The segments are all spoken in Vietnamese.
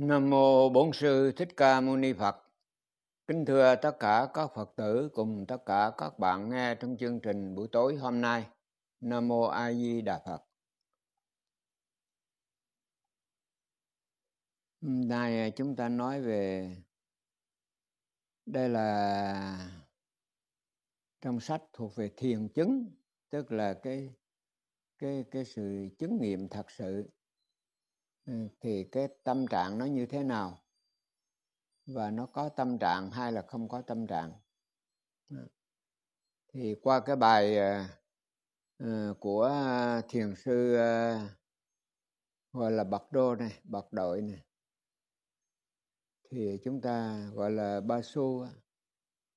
Nam mô Bổn sư Thích Ca Mâu Ni Phật. Kính thưa tất cả các Phật tử cùng tất cả các bạn nghe trong chương trình buổi tối hôm nay. Nam mô A Di Đà Phật. Hôm nay chúng ta nói về đây là trong sách thuộc về thiền chứng, tức là cái cái cái sự chứng nghiệm thật sự Ừ, thì cái tâm trạng nó như thế nào và nó có tâm trạng hay là không có tâm trạng ừ. thì qua cái bài ờ, ờ, của thiền sư ờ, gọi là bậc đô này bậc đội này thì chúng ta gọi là ba xu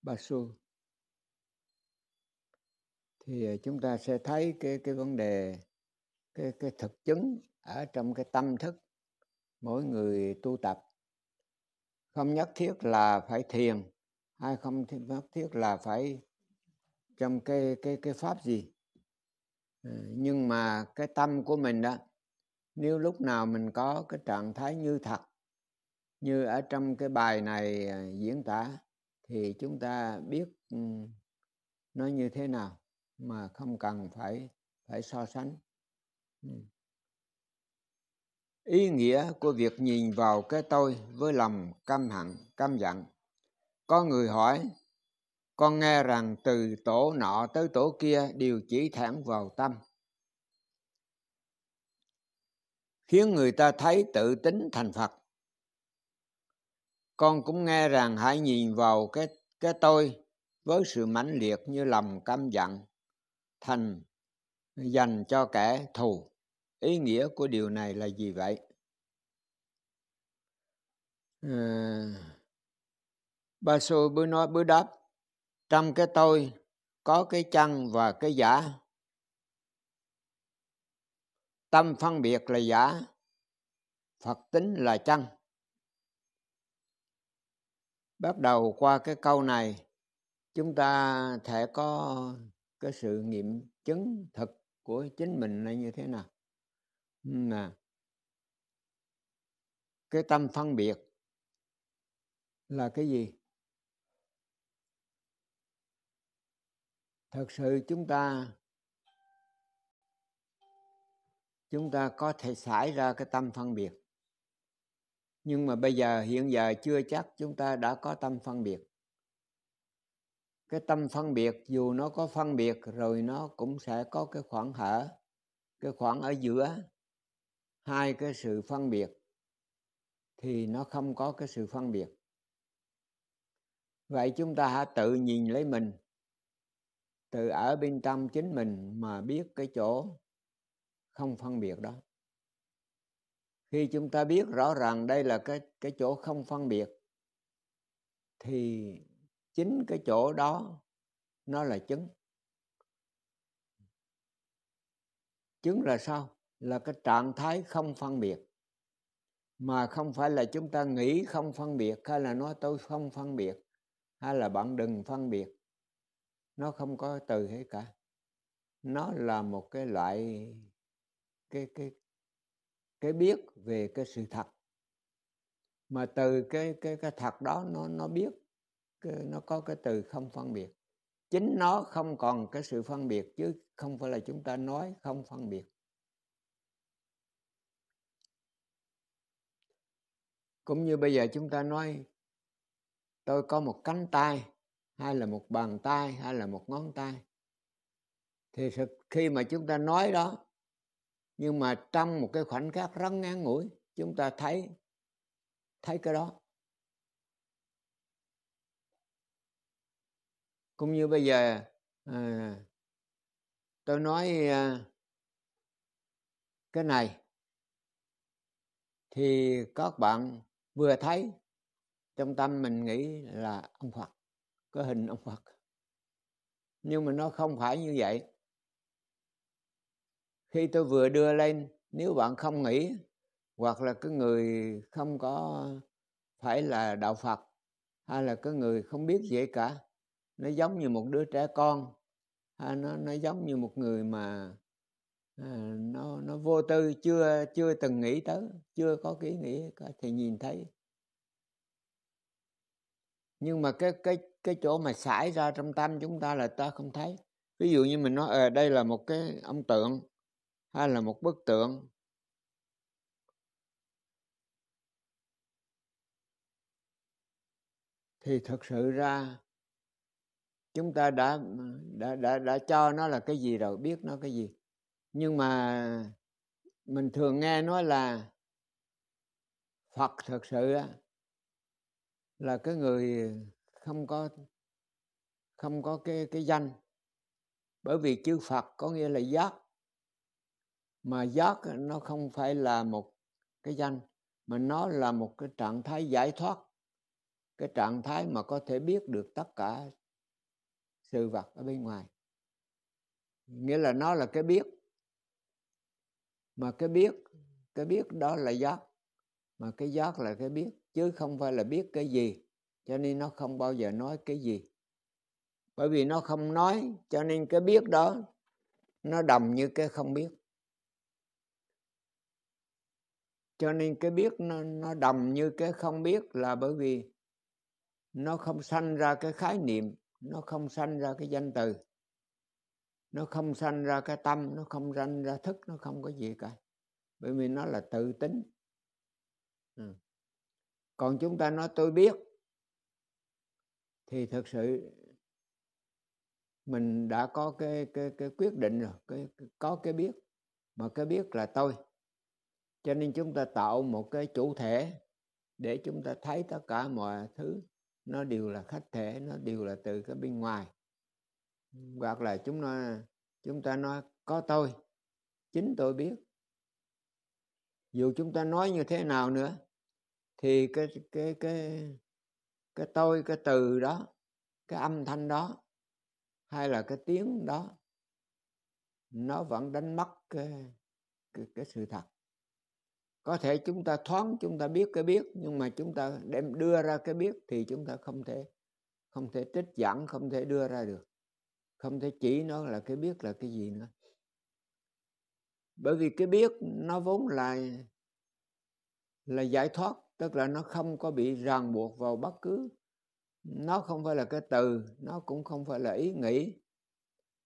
ba xu thì chúng ta sẽ thấy cái cái vấn đề cái cái thực chứng ở trong cái tâm thức mỗi người tu tập không nhất thiết là phải thiền hay không nhất thiết là phải trong cái cái cái pháp gì ừ, nhưng mà cái tâm của mình đó nếu lúc nào mình có cái trạng thái như thật như ở trong cái bài này à, diễn tả thì chúng ta biết ừ, nó như thế nào mà không cần phải phải so sánh ừ ý nghĩa của việc nhìn vào cái tôi với lòng căm hận căm giận có người hỏi con nghe rằng từ tổ nọ tới tổ kia đều chỉ thẳng vào tâm khiến người ta thấy tự tính thành phật con cũng nghe rằng hãy nhìn vào cái cái tôi với sự mãnh liệt như lòng căm giận thành dành cho kẻ thù ý nghĩa của điều này là gì vậy ờ, à, ba xô bữa nói bữa đáp trong cái tôi có cái chân và cái giả tâm phân biệt là giả phật tính là chân bắt đầu qua cái câu này chúng ta thể có cái sự nghiệm chứng thực của chính mình là như thế nào nè, cái tâm phân biệt là cái gì thật sự chúng ta chúng ta có thể xảy ra cái tâm phân biệt nhưng mà bây giờ hiện giờ chưa chắc chúng ta đã có tâm phân biệt cái tâm phân biệt dù nó có phân biệt rồi nó cũng sẽ có cái khoảng hở cái khoảng ở giữa hai cái sự phân biệt thì nó không có cái sự phân biệt vậy chúng ta hãy tự nhìn lấy mình tự ở bên trong chính mình mà biết cái chỗ không phân biệt đó khi chúng ta biết rõ ràng đây là cái cái chỗ không phân biệt thì chính cái chỗ đó nó là chứng chứng là sao là cái trạng thái không phân biệt mà không phải là chúng ta nghĩ không phân biệt hay là nói tôi không phân biệt hay là bạn đừng phân biệt nó không có từ hết cả nó là một cái loại cái cái cái biết về cái sự thật mà từ cái cái cái thật đó nó nó biết cái, nó có cái từ không phân biệt chính nó không còn cái sự phân biệt chứ không phải là chúng ta nói không phân biệt cũng như bây giờ chúng ta nói tôi có một cánh tay hay là một bàn tay hay là một ngón tay thì thực khi mà chúng ta nói đó nhưng mà trong một cái khoảnh khắc rất ngắn ngủi chúng ta thấy thấy cái đó cũng như bây giờ à, tôi nói à, cái này thì các bạn vừa thấy trong tâm mình nghĩ là ông Phật có hình ông Phật nhưng mà nó không phải như vậy khi tôi vừa đưa lên nếu bạn không nghĩ hoặc là cái người không có phải là đạo Phật hay là cái người không biết gì cả nó giống như một đứa trẻ con hay nó nó giống như một người mà Ờ, nó nó vô tư chưa chưa từng nghĩ tới chưa có ý nghĩ thì nhìn thấy nhưng mà cái cái cái chỗ mà xảy ra trong tâm chúng ta là ta không thấy ví dụ như mình nói ở ờ, à, đây là một cái ông tượng hay là một bức tượng thì thực sự ra chúng ta đã đã đã đã cho nó là cái gì rồi biết nó cái gì nhưng mà mình thường nghe nói là phật thật sự là cái người không có không có cái cái danh bởi vì chữ phật có nghĩa là giác mà giác nó không phải là một cái danh mà nó là một cái trạng thái giải thoát cái trạng thái mà có thể biết được tất cả sự vật ở bên ngoài nghĩa là nó là cái biết mà cái biết cái biết đó là giác mà cái giác là cái biết chứ không phải là biết cái gì cho nên nó không bao giờ nói cái gì bởi vì nó không nói cho nên cái biết đó nó đồng như cái không biết cho nên cái biết nó, nó đồng như cái không biết là bởi vì nó không sanh ra cái khái niệm nó không sanh ra cái danh từ nó không sanh ra cái tâm nó không sanh ra thức nó không có gì cả bởi vì nó là tự tính ừ. còn chúng ta nói tôi biết thì thực sự mình đã có cái cái cái quyết định rồi cái, cái có cái biết mà cái biết là tôi cho nên chúng ta tạo một cái chủ thể để chúng ta thấy tất cả mọi thứ nó đều là khách thể nó đều là từ cái bên ngoài hoặc là chúng nó chúng ta nói có tôi chính tôi biết dù chúng ta nói như thế nào nữa thì cái cái cái cái tôi cái từ đó cái âm thanh đó hay là cái tiếng đó nó vẫn đánh mất cái, cái, cái sự thật có thể chúng ta thoáng chúng ta biết cái biết nhưng mà chúng ta đem đưa ra cái biết thì chúng ta không thể không thể trích dẫn không thể đưa ra được không thể chỉ nó là cái biết là cái gì nữa bởi vì cái biết nó vốn là là giải thoát tức là nó không có bị ràng buộc vào bất cứ nó không phải là cái từ nó cũng không phải là ý nghĩ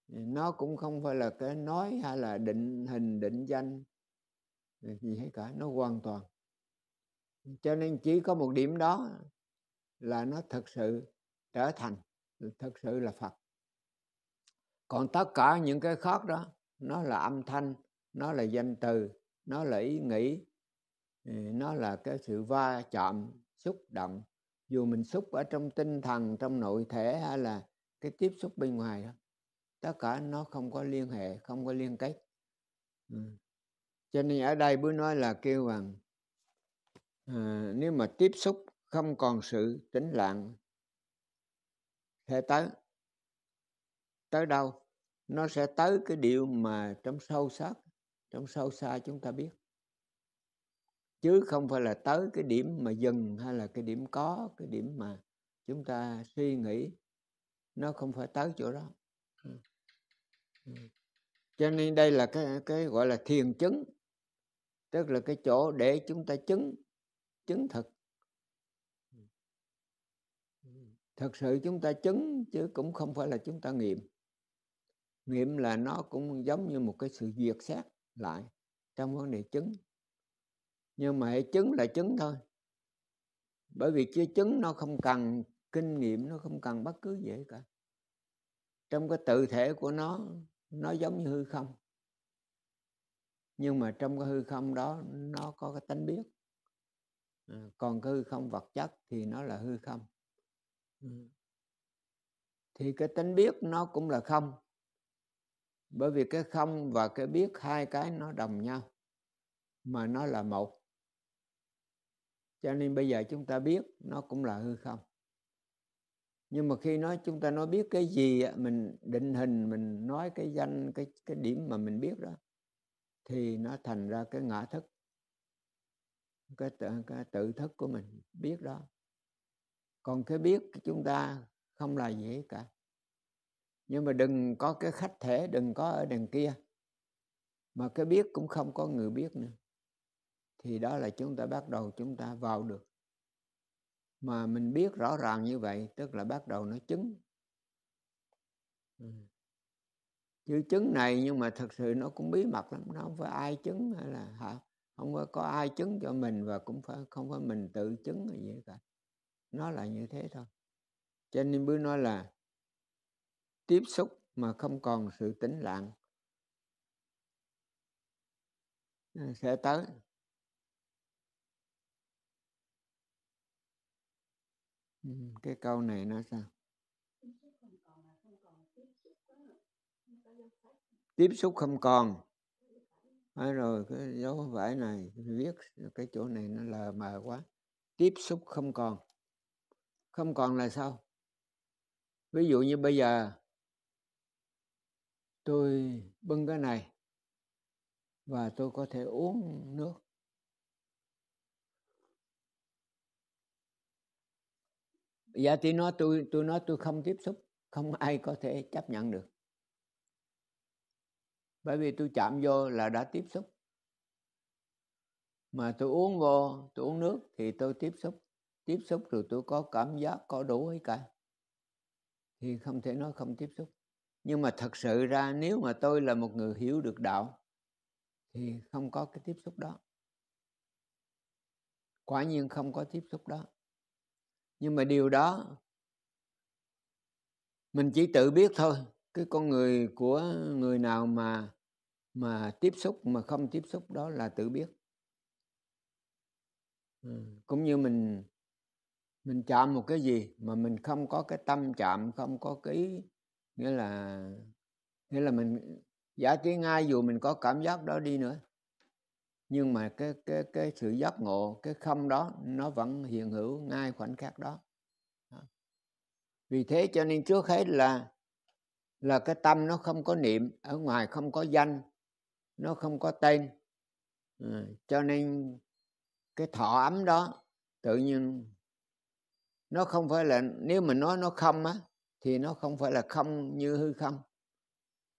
nó cũng không phải là cái nói hay là định hình định danh ờ, gì hết cả nó hoàn toàn cho nên chỉ có một điểm đó là nó thật sự trở thành thật sự là phật còn tất cả những cái khác đó nó là âm thanh nó là danh từ nó là ý nghĩ ừ, nó là cái sự va chạm xúc động dù mình xúc ở trong tinh thần trong nội thể hay là cái tiếp xúc bên ngoài đó tất cả nó không có liên hệ không có liên kết ừ. cho nên ở đây bữa nói là kêu rằng à, ờ, nếu mà tiếp xúc không còn sự tĩnh lặng sẽ tới tới đâu nó sẽ tới cái điều mà trong sâu sắc trong sâu xa chúng ta biết chứ không phải là tới cái điểm mà dừng hay là cái điểm có cái điểm mà chúng ta suy nghĩ nó không phải tới chỗ đó ừ. Ừ. cho nên đây là cái cái gọi là thiền chứng tức là cái chỗ để chúng ta chứng chứng thực ừ. thật sự chúng ta chứng chứ cũng không phải là chúng ta nghiệm nghiệm là nó cũng giống như một cái sự duyệt xét lại trong vấn đề chứng nhưng mà hệ chứng là chứng thôi bởi vì chia chứng nó không cần kinh nghiệm nó không cần bất cứ gì cả trong cái tự thể của nó nó giống như hư không nhưng mà trong cái hư không đó nó có cái tánh biết à, còn cái hư không vật chất thì nó là hư không ừ. thì cái tánh biết nó cũng là không bởi vì cái không và cái biết hai cái nó đồng nhau mà nó là một cho nên bây giờ chúng ta biết nó cũng là hư không nhưng mà khi nói chúng ta nói biết cái gì mình định hình mình nói cái danh cái cái điểm mà mình biết đó thì nó thành ra cái ngã thức cái tự, cái tự thức của mình biết đó còn cái biết chúng ta không là gì cả nhưng mà đừng có cái khách thể đừng có ở đằng kia mà cái biết cũng không có người biết nữa thì đó là chúng ta bắt đầu chúng ta vào được mà mình biết rõ ràng như vậy tức là bắt đầu nó chứng chữ ừ. chứng này nhưng mà thật sự nó cũng bí mật lắm nó không phải ai chứng hay là hả không phải có ai chứng cho mình và cũng phải không phải mình tự chứng gì cả nó là như thế thôi cho nên mới nói là tiếp xúc mà không còn sự tĩnh lặng à, sẽ tới ừ, cái câu này nó sao tiếp xúc không còn nói rồi cái dấu vải này viết cái chỗ này nó lờ mờ quá tiếp xúc không còn không còn là sao ví dụ như bây giờ tôi bưng cái này và tôi có thể uống nước dạ thì nói tôi tôi nói tôi không tiếp xúc không ai có thể chấp nhận được bởi vì tôi chạm vô là đã tiếp xúc mà tôi uống vô tôi uống nước thì tôi tiếp xúc tiếp xúc rồi tôi có cảm giác có đủ hay cả thì không thể nói không tiếp xúc nhưng mà thật sự ra nếu mà tôi là một người hiểu được đạo thì không có cái tiếp xúc đó quả nhiên không có tiếp xúc đó nhưng mà điều đó mình chỉ tự biết thôi cái con người của người nào mà mà tiếp xúc mà không tiếp xúc đó là tự biết ừ. cũng như mình mình chạm một cái gì mà mình không có cái tâm chạm không có cái nghĩa là nghĩa là mình giả kiến ngay dù mình có cảm giác đó đi nữa nhưng mà cái cái cái sự giác ngộ cái không đó nó vẫn hiện hữu ngay khoảnh khắc đó vì thế cho nên trước hết là là cái tâm nó không có niệm ở ngoài không có danh nó không có tên à, cho nên cái thọ ấm đó tự nhiên nó không phải là nếu mà nói nó không á thì nó không phải là không như hư không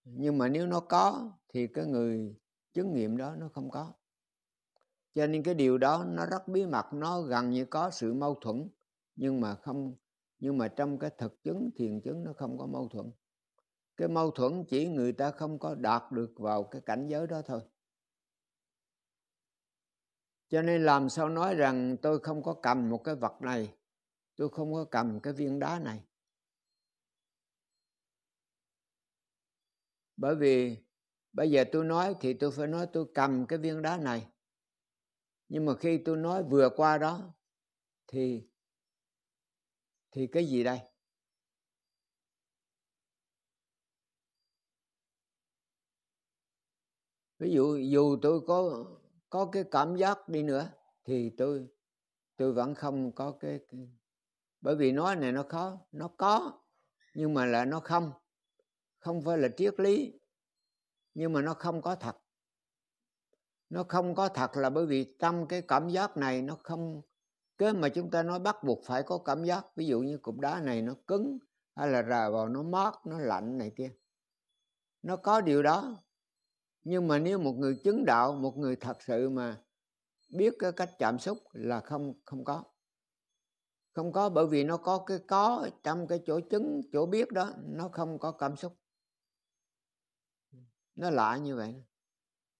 nhưng mà nếu nó có thì cái người chứng nghiệm đó nó không có cho nên cái điều đó nó rất bí mật nó gần như có sự mâu thuẫn nhưng mà không nhưng mà trong cái thực chứng thiền chứng nó không có mâu thuẫn cái mâu thuẫn chỉ người ta không có đạt được vào cái cảnh giới đó thôi cho nên làm sao nói rằng tôi không có cầm một cái vật này tôi không có cầm cái viên đá này bởi vì bây giờ tôi nói thì tôi phải nói tôi cầm cái viên đá này nhưng mà khi tôi nói vừa qua đó thì thì cái gì đây ví dụ dù tôi có có cái cảm giác đi nữa thì tôi tôi vẫn không có cái, cái bởi vì nói này nó khó nó có nhưng mà là nó không không phải là triết lý nhưng mà nó không có thật nó không có thật là bởi vì tâm cái cảm giác này nó không cái mà chúng ta nói bắt buộc phải có cảm giác ví dụ như cục đá này nó cứng hay là rà vào nó mát nó lạnh này kia nó có điều đó nhưng mà nếu một người chứng đạo một người thật sự mà biết cái cách chạm xúc là không không có không có bởi vì nó có cái có trong cái chỗ chứng chỗ biết đó nó không có cảm xúc nó lạ như vậy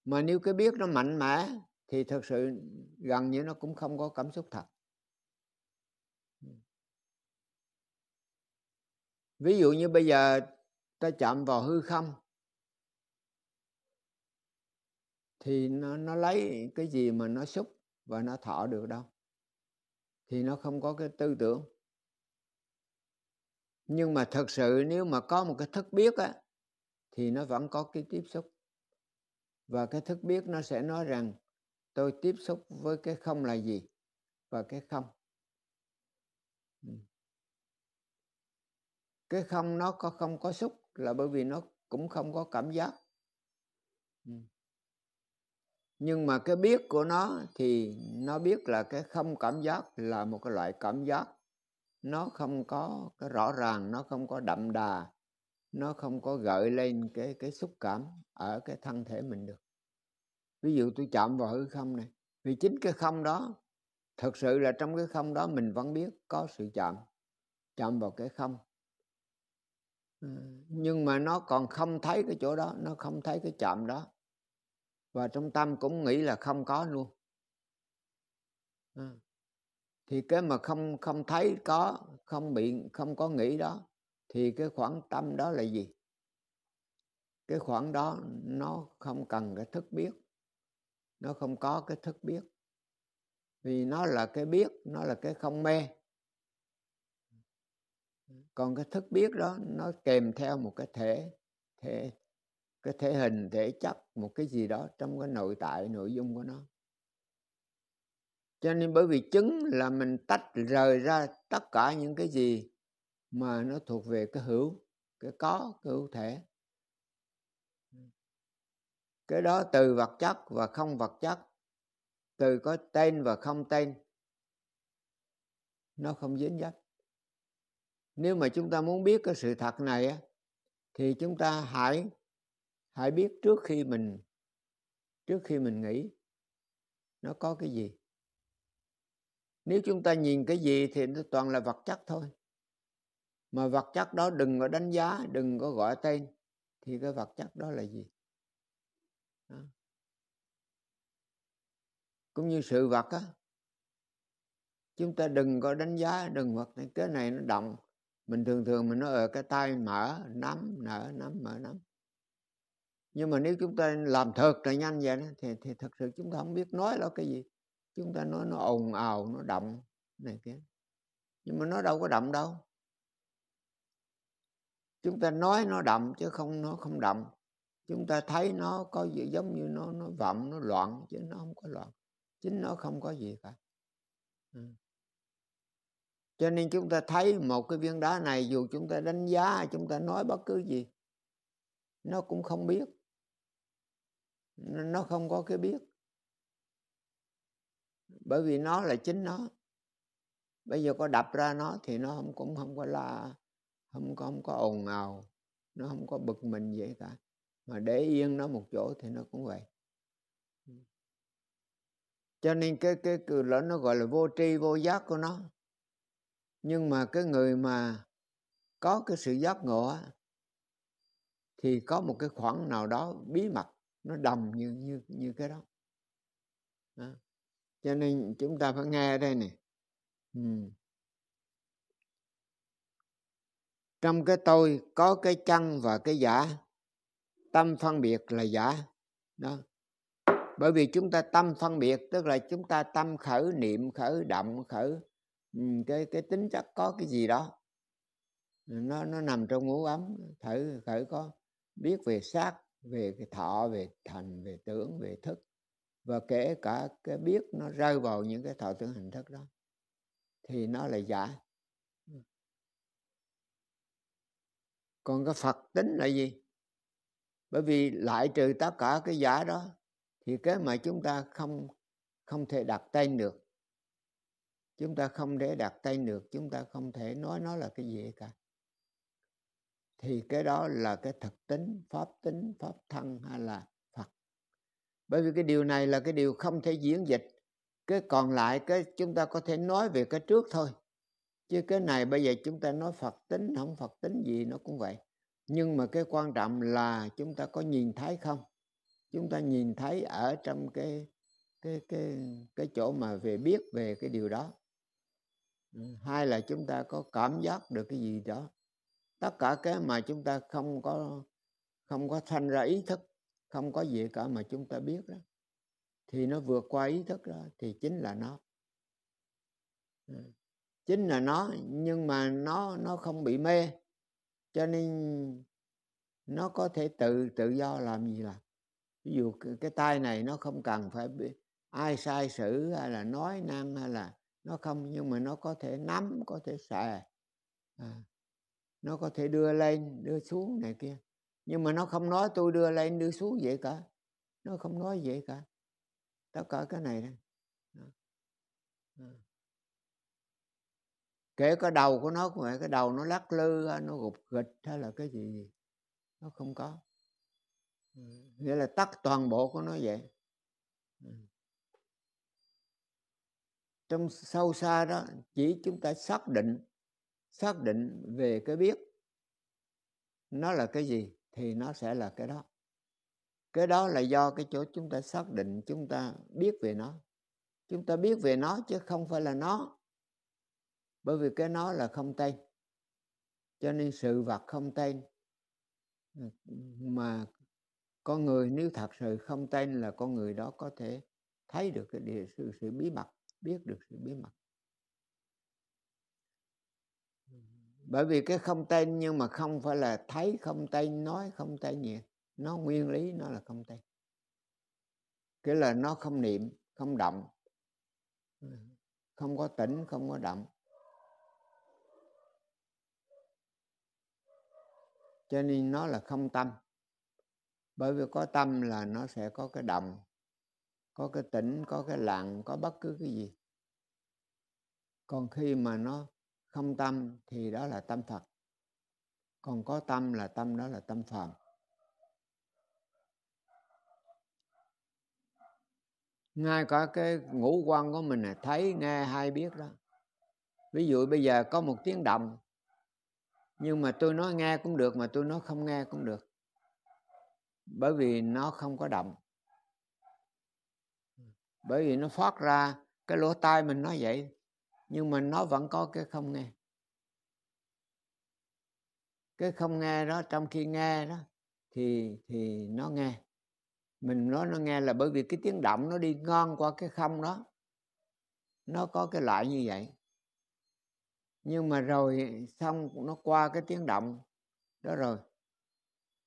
mà nếu cái biết nó mạnh mẽ thì thật sự gần như nó cũng không có cảm xúc thật ví dụ như bây giờ ta chạm vào hư không thì nó, nó lấy cái gì mà nó xúc và nó thọ được đâu thì nó không có cái tư tưởng nhưng mà thật sự nếu mà có một cái thức biết á thì nó vẫn có cái tiếp xúc và cái thức biết nó sẽ nói rằng tôi tiếp xúc với cái không là gì và cái không ừ. cái không nó có không có xúc là bởi vì nó cũng không có cảm giác ừ. nhưng mà cái biết của nó thì nó biết là cái không cảm giác là một cái loại cảm giác nó không có cái rõ ràng nó không có đậm đà nó không có gợi lên cái cái xúc cảm ở cái thân thể mình được ví dụ tôi chạm vào hư không này vì chính cái không đó thực sự là trong cái không đó mình vẫn biết có sự chạm chạm vào cái không ờ, nhưng mà nó còn không thấy cái chỗ đó nó không thấy cái chạm đó và trong tâm cũng nghĩ là không có luôn ờ, thì cái mà không không thấy có không bị không có nghĩ đó thì cái khoảng tâm đó là gì cái khoảng đó nó không cần cái thức biết nó không có cái thức biết vì nó là cái biết nó là cái không mê còn cái thức biết đó nó kèm theo một cái thể thể cái thể hình thể chất một cái gì đó trong cái nội tại nội dung của nó cho nên bởi vì chứng là mình tách rời ra tất cả những cái gì mà nó thuộc về cái hữu cái có cái hữu thể cái đó từ vật chất và không vật chất từ có tên và không tên nó không dính dấp nếu mà chúng ta muốn biết cái sự thật này thì chúng ta hãy hãy biết trước khi mình trước khi mình nghĩ nó có cái gì nếu chúng ta nhìn cái gì thì nó toàn là vật chất thôi mà vật chất đó đừng có đánh giá đừng có gọi tên thì cái vật chất đó là gì đó. cũng như sự vật á chúng ta đừng có đánh giá đừng vật cái này nó động mình thường thường mình nói ở ờ, cái tay mở nắm nở nắm mở nắm nhưng mà nếu chúng ta làm thật là nhanh vậy thì thì thật sự chúng ta không biết nói là cái gì chúng ta nói nó ồn ào nó động này kia nhưng mà nó đâu có động đâu chúng ta nói nó đậm chứ không nó không đậm chúng ta thấy nó có gì giống như nó nó vọng nó loạn chứ nó không có loạn chính nó không có gì cả ừ. cho nên chúng ta thấy một cái viên đá này dù chúng ta đánh giá chúng ta nói bất cứ gì nó cũng không biết nó không có cái biết bởi vì nó là chính nó bây giờ có đập ra nó thì nó không cũng không có là không có không có ồn ào nó không có bực mình vậy cả mà để yên nó một chỗ thì nó cũng vậy cho nên cái cái cừ lỡ nó gọi là vô tri vô giác của nó nhưng mà cái người mà có cái sự giác ngộ á thì có một cái khoảng nào đó bí mật nó đầm như như như cái đó, đó. cho nên chúng ta phải nghe đây nè ừ. trong cái tôi có cái chân và cái giả tâm phân biệt là giả đó bởi vì chúng ta tâm phân biệt tức là chúng ta tâm khởi niệm khởi động khởi ừ, cái cái tính chất có cái gì đó nó nó nằm trong ngũ ấm thử khởi có biết về xác về cái thọ về thành về tưởng về thức và kể cả cái biết nó rơi vào những cái thọ tưởng hành thức đó thì nó là giả còn cái phật tính là gì bởi vì lại trừ tất cả cái giả đó thì cái mà chúng ta không không thể đặt tên được chúng ta không để đặt tên được chúng ta không thể nói nó là cái gì cả thì cái đó là cái thực tính pháp tính pháp thân hay là phật bởi vì cái điều này là cái điều không thể diễn dịch cái còn lại cái chúng ta có thể nói về cái trước thôi chứ cái này bây giờ chúng ta nói phật tính không phật tính gì nó cũng vậy nhưng mà cái quan trọng là chúng ta có nhìn thấy không chúng ta nhìn thấy ở trong cái cái cái cái chỗ mà về biết về cái điều đó ừ, hay là chúng ta có cảm giác được cái gì đó tất cả cái mà chúng ta không có không có thanh ra ý thức không có gì cả mà chúng ta biết đó thì nó vượt qua ý thức đó thì chính là nó ừ chính là nó nhưng mà nó nó không bị mê cho nên nó có thể tự tự do làm gì làm ví dụ cái, cái tay này nó không cần phải bị, ai sai sử hay là nói năng hay là nó không nhưng mà nó có thể nắm có thể xòe à, nó có thể đưa lên đưa xuống này kia nhưng mà nó không nói tôi đưa lên đưa xuống vậy cả nó không nói vậy cả tất cả cái này đó. À kể cái đầu của nó cũng vậy cái đầu nó lắc lư nó gục gịch hay là cái gì nó không có ừ, nghĩa là tắt toàn bộ của nó vậy ừ. trong sâu xa đó chỉ chúng ta xác định xác định về cái biết nó là cái gì thì nó sẽ là cái đó cái đó là do cái chỗ chúng ta xác định chúng ta biết về nó chúng ta biết về nó chứ không phải là nó bởi vì cái nó là không tên cho nên sự vật không tên mà con người nếu thật sự không tên là con người đó có thể thấy được cái địa sự sự bí mật biết được sự bí mật bởi vì cái không tên nhưng mà không phải là thấy không tên nói không tên gì nó nguyên lý nó là không tên cái là nó không niệm không động không có tỉnh không có động cho nên nó là không tâm bởi vì có tâm là nó sẽ có cái đồng có cái tĩnh có cái lặng có bất cứ cái gì còn khi mà nó không tâm thì đó là tâm phật còn có tâm là tâm đó là tâm phàm ngay cả cái ngũ quan của mình là thấy nghe hay biết đó ví dụ bây giờ có một tiếng động nhưng mà tôi nói nghe cũng được mà tôi nói không nghe cũng được bởi vì nó không có động ừ. bởi vì nó phát ra cái lỗ tai mình nói vậy nhưng mà nó vẫn có cái không nghe cái không nghe đó trong khi nghe đó thì thì nó nghe mình nói nó nghe là bởi vì cái tiếng động nó đi ngon qua cái không đó nó có cái loại như vậy nhưng mà rồi xong nó qua cái tiếng động đó rồi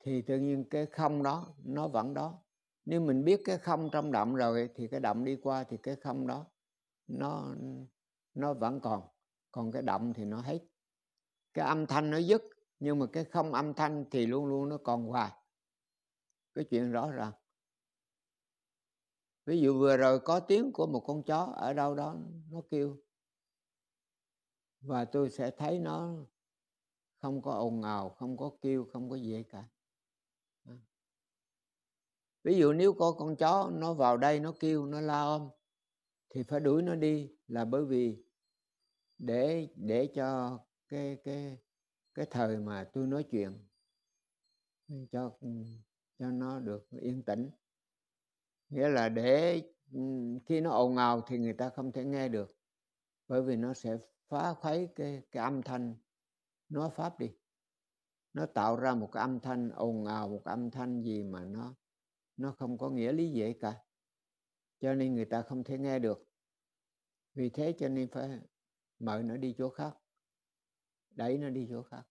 thì tự nhiên cái không đó nó vẫn đó nếu mình biết cái không trong động rồi thì cái động đi qua thì cái không đó nó nó vẫn còn còn cái động thì nó hết cái âm thanh nó dứt nhưng mà cái không âm thanh thì luôn luôn nó còn hoài cái chuyện rõ ràng ví dụ vừa rồi có tiếng của một con chó ở đâu đó nó kêu và tôi sẽ thấy nó không có ồn ào không có kêu không có gì cả ví dụ nếu có con chó nó vào đây nó kêu nó la ôm thì phải đuổi nó đi là bởi vì để để cho cái cái cái thời mà tôi nói chuyện cho cho nó được yên tĩnh nghĩa là để khi nó ồn ào thì người ta không thể nghe được bởi vì nó sẽ phá khuấy cái, cái âm thanh nó pháp đi nó tạo ra một cái âm thanh ồn ào một âm thanh gì mà nó nó không có nghĩa lý gì cả cho nên người ta không thể nghe được vì thế cho nên phải mời nó đi chỗ khác đẩy nó đi chỗ khác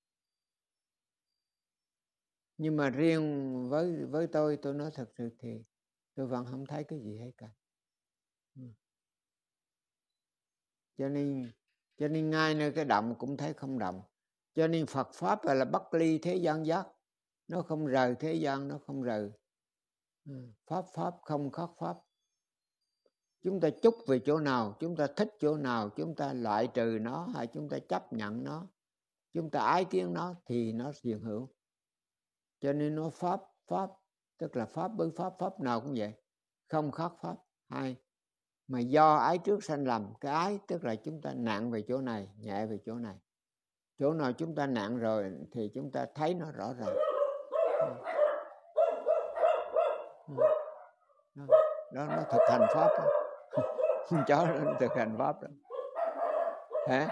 nhưng mà riêng với với tôi tôi nói thật sự thì tôi vẫn không thấy cái gì hết cả ừ. cho nên cho nên ngay nơi cái động cũng thấy không động cho nên phật pháp là, là bất ly thế gian giác nó không rời thế gian nó không rời ừ, pháp pháp không khắc pháp chúng ta chúc về chỗ nào chúng ta thích chỗ nào chúng ta loại trừ nó hay chúng ta chấp nhận nó chúng ta ái kiến nó thì nó hiện hữu cho nên nó pháp pháp tức là pháp với pháp pháp nào cũng vậy không khác pháp hai mà do ái trước sanh lầm cái ái tức là chúng ta nặng về chỗ này nhẹ về chỗ này chỗ nào chúng ta nặng rồi thì chúng ta thấy nó rõ ràng nó nó thực hành pháp đó. con chó nó thực hành pháp đó hả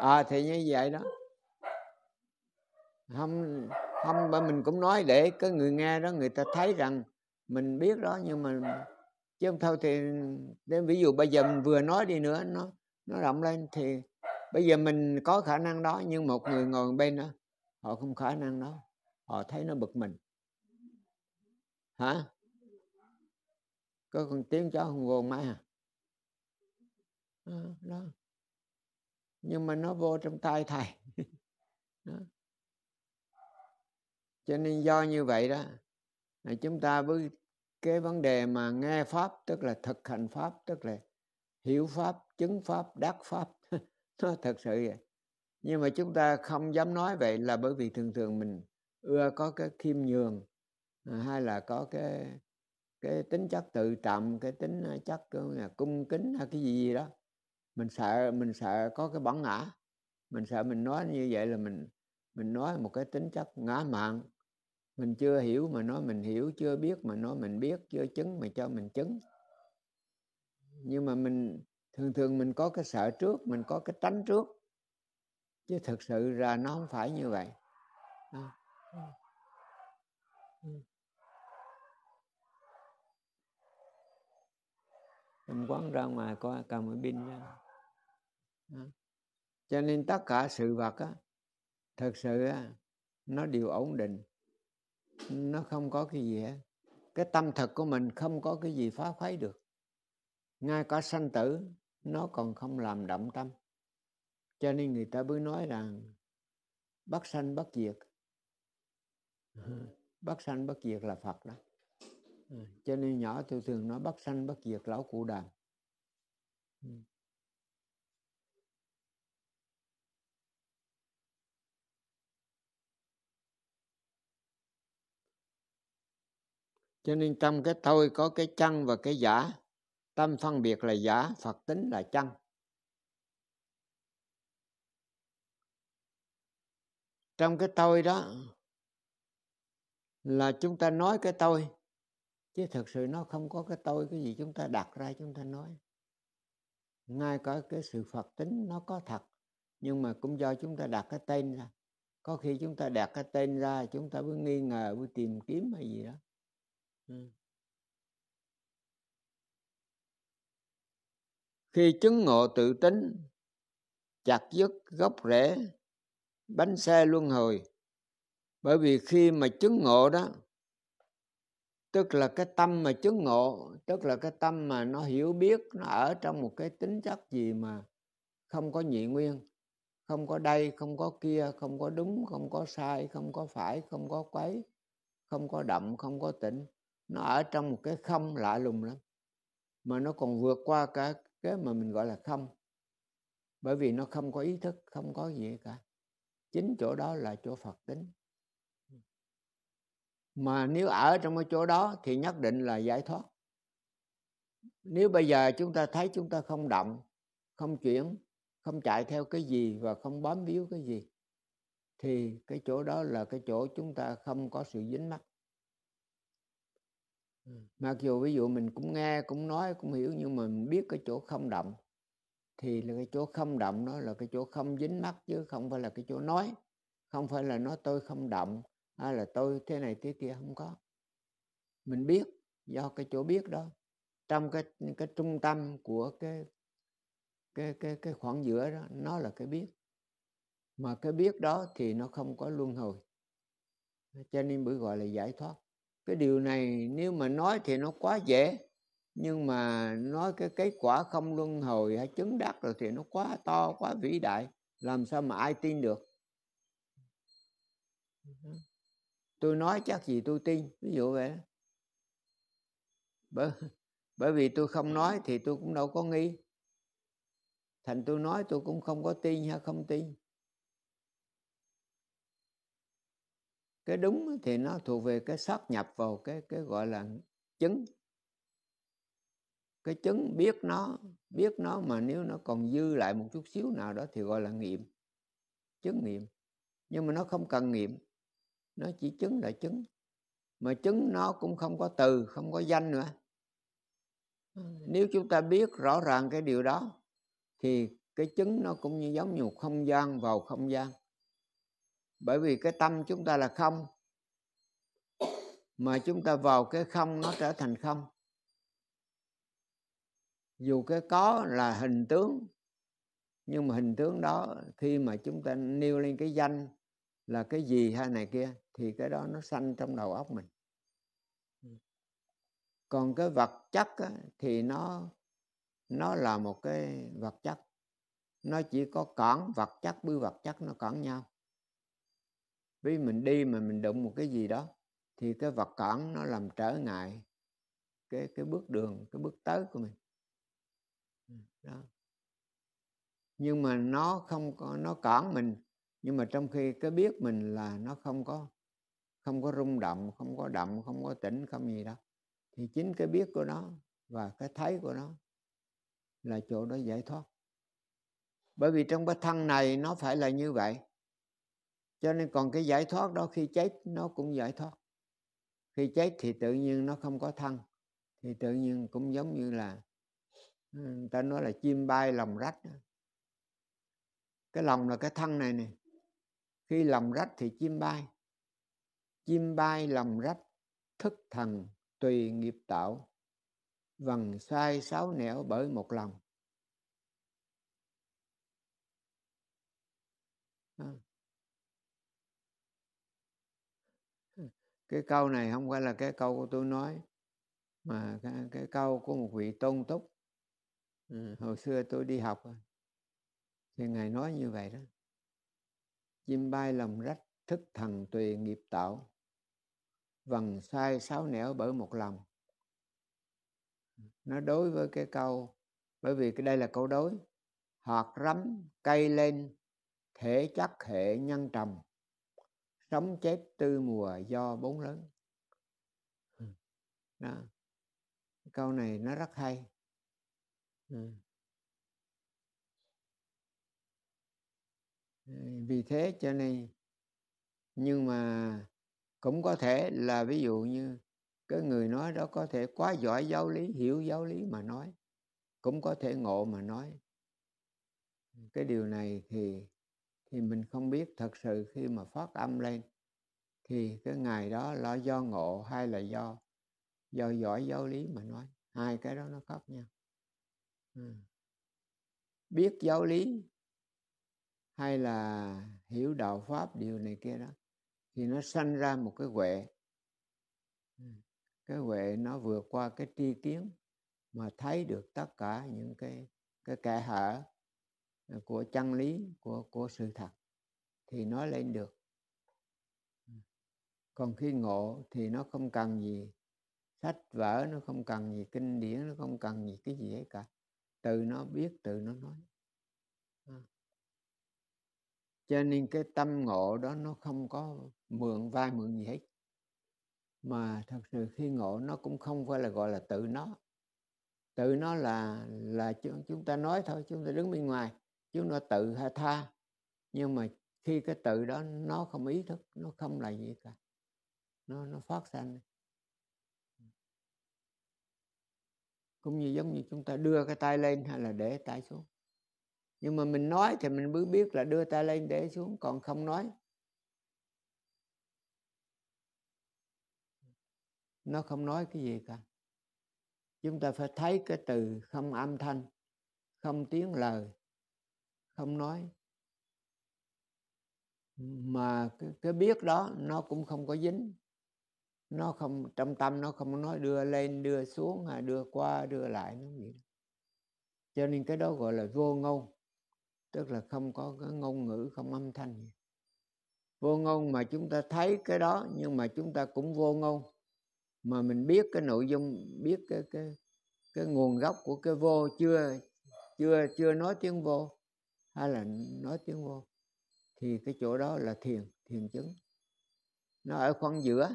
à thì như vậy đó không không mà mình cũng nói để cái người nghe đó người ta thấy rằng mình biết đó nhưng mà chứ không thôi thì nên ví dụ bây giờ mình vừa nói đi nữa nó nó rộng lên thì bây giờ mình có khả năng đó nhưng một người ngồi bên đó họ không khả năng đó họ thấy nó bực mình hả có con tiếng chó không vô máy à đó nhưng mà nó vô trong tay thầy đó. cho nên do như vậy đó chúng ta với cái vấn đề mà nghe pháp tức là thực hành pháp tức là hiểu pháp chứng pháp đắc pháp nó thật sự vậy nhưng mà chúng ta không dám nói vậy là bởi vì thường thường mình ưa có cái khiêm nhường à, hay là có cái cái tính chất tự trọng cái tính à, chất cung kính hay cái gì gì đó mình sợ mình sợ có cái bản ngã mình sợ mình nói như vậy là mình mình nói một cái tính chất ngã mạn mình chưa hiểu mà nói mình hiểu chưa biết mà nói mình biết chưa chứng mà cho mình chứng nhưng mà mình thường thường mình có cái sợ trước mình có cái tránh trước chứ thực sự ra nó không phải như vậy à. em quán ra ngoài coi cầm cái pin ra à. cho nên tất cả sự vật á thực sự á, nó đều ổn định nó không có cái gì hết cái tâm thật của mình không có cái gì phá khuấy được ngay cả sanh tử nó còn không làm động tâm cho nên người ta mới nói rằng bất sanh bất diệt bất sanh bất diệt là phật đó ừ, cho nên nhỏ tôi thường nói bất sanh bất diệt lão cụ đàm ừ. cho nên trong cái tôi có cái chân và cái giả tâm phân biệt là giả phật tính là chân trong cái tôi đó là chúng ta nói cái tôi chứ thực sự nó không có cái tôi cái gì chúng ta đặt ra chúng ta nói ngay cả cái sự phật tính nó có thật nhưng mà cũng do chúng ta đặt cái tên ra có khi chúng ta đặt cái tên ra chúng ta mới nghi ngờ mới tìm kiếm hay gì đó Ừ. khi chứng ngộ tự tính chặt dứt gốc rễ bánh xe luân hồi bởi vì khi mà chứng ngộ đó tức là cái tâm mà chứng ngộ tức là cái tâm mà nó hiểu biết nó ở trong một cái tính chất gì mà không có nhị nguyên không có đây không có kia không có đúng không có sai không có phải không có quấy không có động không có tịnh nó ở trong một cái không lạ lùng lắm mà nó còn vượt qua cả cái mà mình gọi là không bởi vì nó không có ý thức không có gì cả chính chỗ đó là chỗ phật tính mà nếu ở trong cái chỗ đó thì nhất định là giải thoát nếu bây giờ chúng ta thấy chúng ta không động không chuyển không chạy theo cái gì và không bám víu cái gì thì cái chỗ đó là cái chỗ chúng ta không có sự dính mắc mặc dù ví dụ mình cũng nghe cũng nói cũng hiểu nhưng mà mình biết cái chỗ không động thì là cái chỗ không động đó là cái chỗ không dính mắt chứ không phải là cái chỗ nói không phải là nói tôi không động hay là tôi thế này thế kia không có mình biết do cái chỗ biết đó trong cái cái trung tâm của cái cái cái cái khoảng giữa đó nó là cái biết mà cái biết đó thì nó không có luân hồi cho nên bởi gọi là giải thoát cái điều này nếu mà nói thì nó quá dễ nhưng mà nói cái kết quả không luân hồi hay chứng đắc rồi thì nó quá to quá vĩ đại làm sao mà ai tin được tôi nói chắc gì tôi tin ví dụ vậy bởi bởi vì tôi không nói thì tôi cũng đâu có nghi thành tôi nói tôi cũng không có tin hay không tin cái đúng thì nó thuộc về cái sát nhập vào cái cái gọi là chứng cái chứng biết nó biết nó mà nếu nó còn dư lại một chút xíu nào đó thì gọi là nghiệm chứng nghiệm nhưng mà nó không cần nghiệm nó chỉ chứng là chứng mà chứng nó cũng không có từ không có danh nữa nếu chúng ta biết rõ ràng cái điều đó thì cái chứng nó cũng như giống như một không gian vào không gian bởi vì cái tâm chúng ta là không mà chúng ta vào cái không nó trở thành không dù cái có là hình tướng nhưng mà hình tướng đó khi mà chúng ta nêu lên cái danh là cái gì hay này kia thì cái đó nó sanh trong đầu óc mình ừ. còn cái vật chất á, thì nó nó là một cái vật chất nó chỉ có cản vật chất với vật chất nó cản nhau vì mình đi mà mình đụng một cái gì đó thì cái vật cản nó làm trở ngại cái cái bước đường cái bước tới của mình ừ. đó nhưng mà nó không có nó cản mình nhưng mà trong khi cái biết mình là nó không có không có rung động không có động không có tỉnh không gì đó thì chính cái biết của nó và cái thấy của nó là chỗ đó giải thoát bởi vì trong cái thân này nó phải là như vậy cho nên còn cái giải thoát đó khi chết nó cũng giải thoát khi chết thì tự nhiên nó không có thân thì tự nhiên cũng giống như là ừ, người ta nói là chim bay lòng rách cái lòng là cái thân này nè khi lòng rách thì chim bay chim bay lòng rách thức thần tùy nghiệp tạo vần sai sáu nẻo bởi một lòng à. cái câu này không phải là cái câu của tôi nói mà cái, cái câu của một vị tôn túc ừ, hồi xưa tôi đi học à, thì ngài nói như vậy đó chim bay lòng rách thức thần tùy nghiệp tạo vần sai sáo nẻo bởi một lòng nó đối với cái câu bởi vì cái đây là câu đối hoặc rắm cây lên thể chất hệ nhân trồng sống chết tư mùa do bốn lớn ừ. đó. câu này nó rất hay ừ. Ừ, vì thế cho nên nhưng mà cũng có thể là ví dụ như cái người nói đó có thể quá giỏi giáo lý hiểu giáo lý mà nói cũng có thể ngộ mà nói cái điều này thì thì mình không biết thật sự khi mà phát âm lên thì cái ngày đó là do ngộ hay là do do giỏi giáo lý mà nói hai cái đó nó khác nhau ừ. biết giáo lý hay là hiểu đạo pháp điều này kia đó thì nó sanh ra một cái huệ ừ. cái huệ nó vượt qua cái tri kiến mà thấy được tất cả những cái cái kẻ hở của chân lý của của sự thật thì nó lên được còn khi ngộ thì nó không cần gì sách vở nó không cần gì kinh điển nó không cần gì cái gì hết cả tự nó biết tự nó nói à. cho nên cái tâm ngộ đó nó không có mượn vai mượn gì hết mà thật sự khi ngộ nó cũng không phải là gọi là tự nó tự nó là là chúng, chúng ta nói thôi chúng ta đứng bên ngoài chúng nó tự tha nhưng mà khi cái tự đó nó không ý thức nó không là gì cả nó nó phát sanh cũng như giống như chúng ta đưa cái tay lên hay là để tay xuống nhưng mà mình nói thì mình mới biết là đưa tay lên để xuống còn không nói nó không nói cái gì cả chúng ta phải thấy cái từ không âm thanh không tiếng lời không nói mà cái, cái biết đó nó cũng không có dính nó không trong tâm nó không nói đưa lên đưa xuống hay đưa qua đưa lại nó vậy cho nên cái đó gọi là vô ngôn tức là không có cái ngôn ngữ không âm thanh gì. vô ngôn mà chúng ta thấy cái đó nhưng mà chúng ta cũng vô ngôn mà mình biết cái nội dung biết cái cái cái nguồn gốc của cái vô chưa chưa chưa nói tiếng vô hay là nói tiếng vô thì cái chỗ đó là thiền thiền chứng nó ở khoảng giữa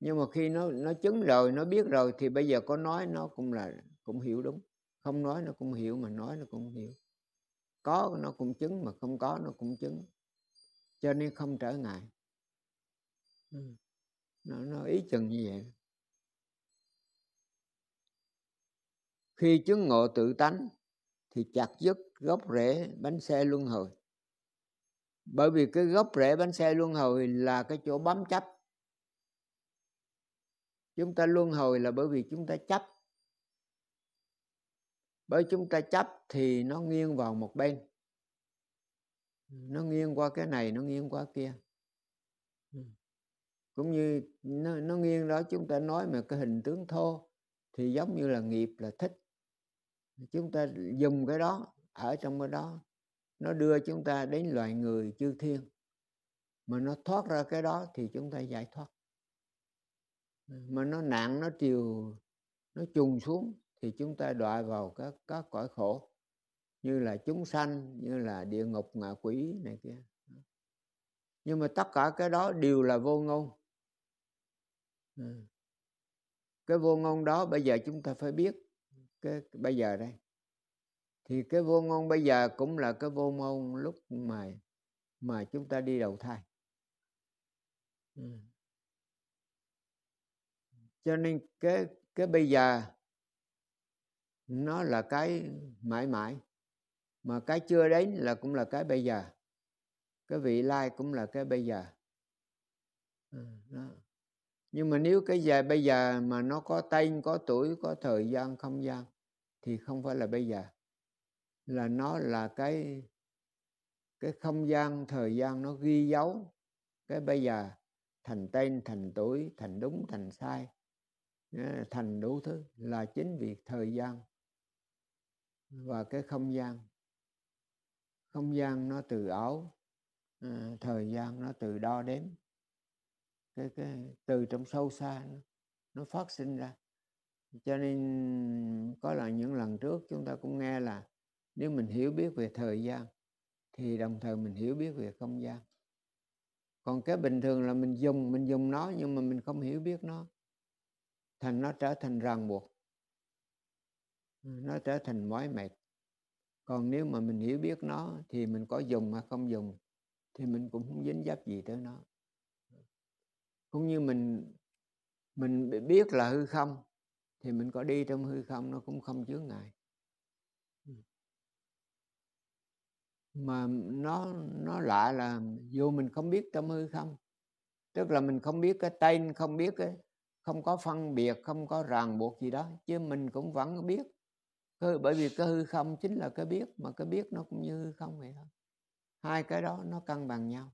nhưng mà khi nó nó chứng rồi nó biết rồi thì bây giờ có nói nó cũng là cũng hiểu đúng không nói nó cũng hiểu mà nói nó cũng hiểu có nó cũng chứng mà không có nó cũng chứng cho nên không trở ngại ừ. nó, nó ý chừng như vậy khi chứng ngộ tự tánh thì chặt dứt gốc rễ bánh xe luân hồi bởi vì cái gốc rễ bánh xe luân hồi là cái chỗ bám chấp chúng ta luân hồi là bởi vì chúng ta chấp bởi chúng ta chấp thì nó nghiêng vào một bên nó nghiêng qua cái này nó nghiêng qua kia cũng như nó, nó nghiêng đó chúng ta nói mà cái hình tướng thô thì giống như là nghiệp là thích chúng ta dùng cái đó ở trong cái đó nó đưa chúng ta đến loài người chư thiên mà nó thoát ra cái đó thì chúng ta giải thoát mà nó nặng nó chiều nó trùng xuống thì chúng ta đọa vào các các cõi khổ như là chúng sanh như là địa ngục ngạ quỷ này kia nhưng mà tất cả cái đó đều là vô ngôn ừ. cái vô ngôn đó bây giờ chúng ta phải biết cái bây giờ đây thì cái vô ngôn bây giờ cũng là cái vô ngôn lúc mà mà chúng ta đi đầu thai ừ. cho nên cái cái bây giờ nó là cái mãi mãi mà cái chưa đến là cũng là cái bây giờ cái vị lai cũng là cái bây giờ ừ, đó. nhưng mà nếu cái về bây giờ mà nó có tên có tuổi có thời gian không gian thì không phải là bây giờ là nó là cái cái không gian thời gian nó ghi dấu cái bây giờ thành tên thành tuổi thành đúng thành sai ờ, thành đủ thứ là chính việc thời gian và cái không gian không gian nó từ ảo ờ, thời gian nó từ đo đếm cái cái từ trong sâu xa nó, nó phát sinh ra cho nên có là những lần trước chúng ta cũng nghe là nếu mình hiểu biết về thời gian thì đồng thời mình hiểu biết về không gian còn cái bình thường là mình dùng mình dùng nó nhưng mà mình không hiểu biết nó thành nó trở thành ràng buộc nó trở thành mỏi mệt còn nếu mà mình hiểu biết nó thì mình có dùng mà không dùng thì mình cũng không dính dấp gì tới nó cũng như mình mình biết là hư không thì mình có đi trong hư không nó cũng không chướng ngại ừ. mà nó nó lạ là dù mình không biết trong hư không tức là mình không biết cái tên không biết cái không có phân biệt không có ràng buộc gì đó chứ mình cũng vẫn biết bởi vì cái hư không chính là cái biết mà cái biết nó cũng như hư không vậy thôi hai cái đó nó cân bằng nhau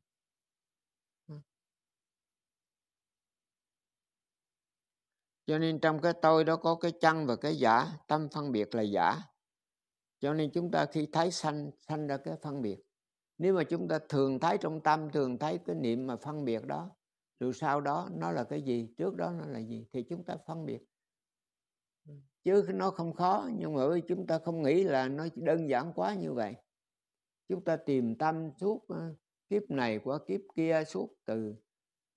cho nên trong cái tôi đó có cái chân và cái giả tâm phân biệt là giả cho nên chúng ta khi thấy sanh sanh ra cái phân biệt nếu mà chúng ta thường thấy trong tâm thường thấy cái niệm mà phân biệt đó rồi sau đó nó là cái gì trước đó nó là gì thì chúng ta phân biệt chứ nó không khó nhưng mà chúng ta không nghĩ là nó đơn giản quá như vậy chúng ta tìm tâm suốt ờ, kiếp này qua kiếp kia suốt từ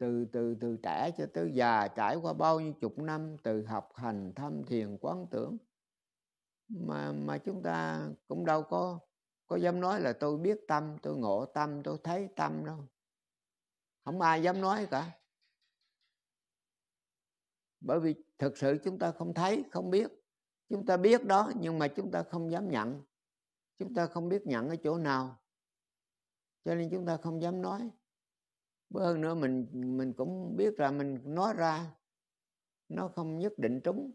từ từ từ trẻ cho tới già trải qua bao nhiêu chục năm từ học hành thâm thiền quán tưởng mà mà chúng ta cũng đâu có có dám nói là tôi biết tâm tôi ngộ tâm tôi thấy tâm đâu không ai dám nói cả bởi vì thực sự chúng ta không thấy không biết chúng ta biết đó nhưng mà chúng ta không dám nhận chúng ta không biết nhận ở chỗ nào cho nên chúng ta không dám nói hơn nữa mình mình cũng biết là mình nói ra nó không nhất định trúng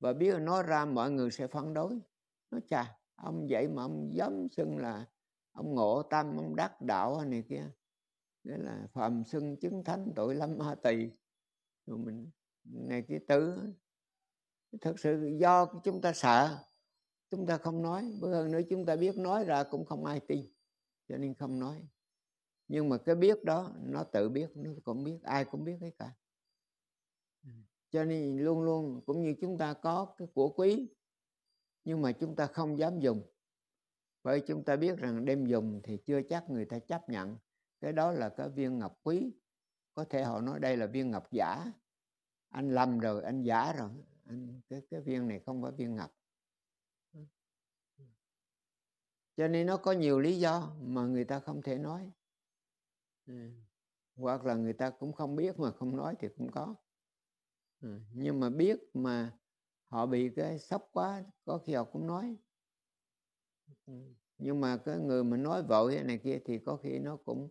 và biết nói ra mọi người sẽ phản đối nó chà ông vậy mà ông dám xưng là ông ngộ tâm ông đắc đạo này kia nghĩa là phàm xưng chứng thánh tội lâm ma tỳ rồi mình này kia tử thật sự do chúng ta sợ chúng ta không nói bởi hơn nữa chúng ta biết nói ra cũng không ai tin cho nên không nói nhưng mà cái biết đó nó tự biết nó cũng biết ai cũng biết hết cả ừ. cho nên luôn luôn cũng như chúng ta có cái của quý nhưng mà chúng ta không dám dùng bởi chúng ta biết rằng đem dùng thì chưa chắc người ta chấp nhận cái đó là cái viên ngọc quý có thể họ nói đây là viên ngọc giả anh lầm rồi anh giả rồi anh cái cái viên này không phải viên ngọc ừ. Ừ. cho nên nó có nhiều lý do mà người ta không thể nói à, hoặc là người ta cũng không biết mà không nói thì cũng có ừ, nhưng mà biết mà họ bị cái sốc quá có khi họ cũng nói ừ, nhưng mà cái người mà nói vội này kia thì có khi nó cũng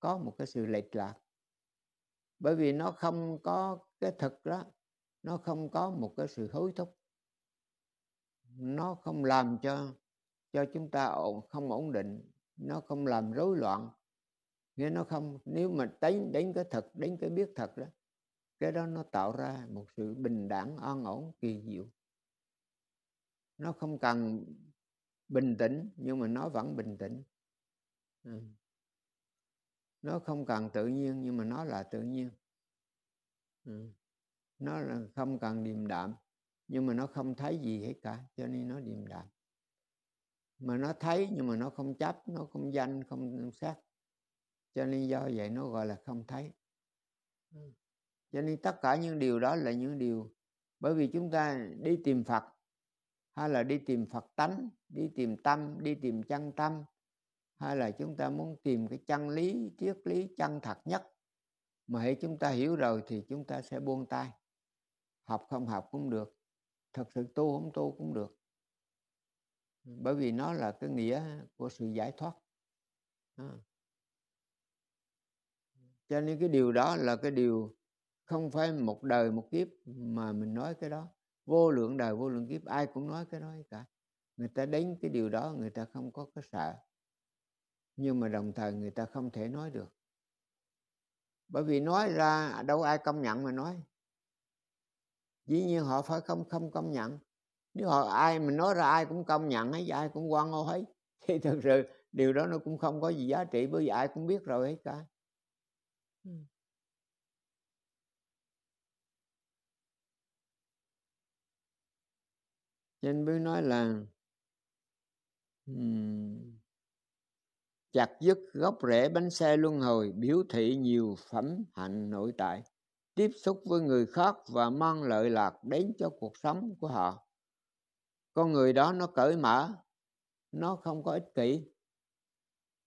có một cái sự lệch lạc bởi vì nó không có cái thực đó nó không có một cái sự hối thúc nó không làm cho cho chúng ta không ổn định nó không làm rối loạn nghĩa nó không nếu mà đánh đánh cái thật đánh cái biết thật đó cái đó nó tạo ra một sự bình đẳng an ổn kỳ diệu nó không cần bình tĩnh nhưng mà nó vẫn bình tĩnh ừ. nó không cần tự nhiên nhưng mà nó là tự nhiên ừ. nó là không cần điềm đạm nhưng mà nó không thấy gì hết cả cho nên nó điềm đạm mà nó thấy nhưng mà nó không chấp nó không danh không sát cho nên do vậy nó gọi là không thấy ừ. cho nên tất cả những điều đó là những điều bởi vì chúng ta đi tìm phật hay là đi tìm phật tánh đi tìm tâm đi tìm chân tâm hay là chúng ta muốn tìm cái chân lý triết lý chân thật nhất mà hãy chúng ta hiểu rồi thì chúng ta sẽ buông tay học không học cũng được thật sự tu không tu cũng được ừ. bởi vì nó là cái nghĩa của sự giải thoát à cho nên cái điều đó là cái điều không phải một đời một kiếp mà mình nói cái đó vô lượng đời vô lượng kiếp ai cũng nói cái đó cả người ta đến cái điều đó người ta không có cái sợ nhưng mà đồng thời người ta không thể nói được bởi vì nói ra đâu ai công nhận mà nói dĩ nhiên họ phải không không công nhận nếu họ ai mình nói ra ai cũng công nhận ấy ai cũng quan ô ấy thì thật sự điều đó nó cũng không có gì giá trị bởi vì ai cũng biết rồi ấy cả Ừ. Danh nói là ừm, chặt dứt gốc rễ bánh xe luân hồi biểu thị nhiều phẩm hạnh nội tại tiếp xúc với người khác và mang lợi lạc đến cho cuộc sống của họ con người đó nó cởi mở nó không có ích kỷ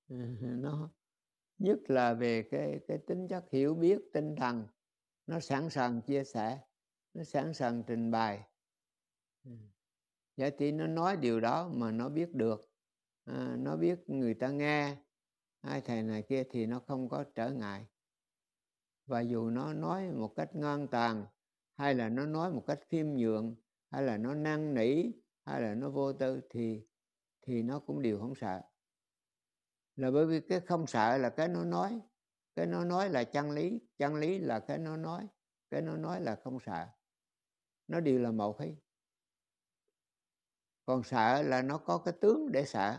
nó nhất là về cái cái tính chất hiểu biết tinh thần nó sẵn sàng chia sẻ nó sẵn sàng trình bày vậy thì nó nói điều đó mà nó biết được à, nó biết người ta nghe ai thầy này kia thì nó không có trở ngại và dù nó nói một cách ngang tàn hay là nó nói một cách khiêm nhượng hay là nó năn nỉ hay là nó vô tư thì thì nó cũng đều không sợ là bởi vì cái không sợ là cái nó nói cái nó nói là chân lý chân lý là cái nó nói cái nó nói là không sợ nó đều là một khi còn sợ là nó có cái tướng để sợ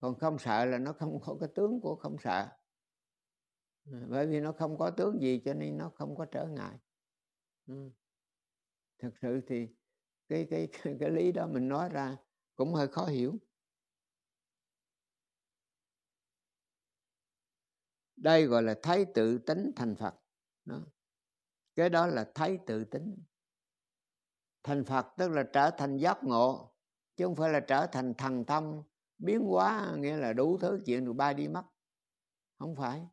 còn không sợ là nó không có cái tướng của không sợ bởi vì nó không có tướng gì cho nên nó không có trở ngại ừ. thật sự thì cái cái, cái lý đó mình nói ra cũng hơi khó hiểu đây gọi là thấy tự tính thành phật đó. cái đó là thấy tự tính thành phật tức là trở thành giác ngộ chứ không phải là trở thành thần thông biến hóa nghĩa là đủ thứ chuyện rồi bay đi mất không phải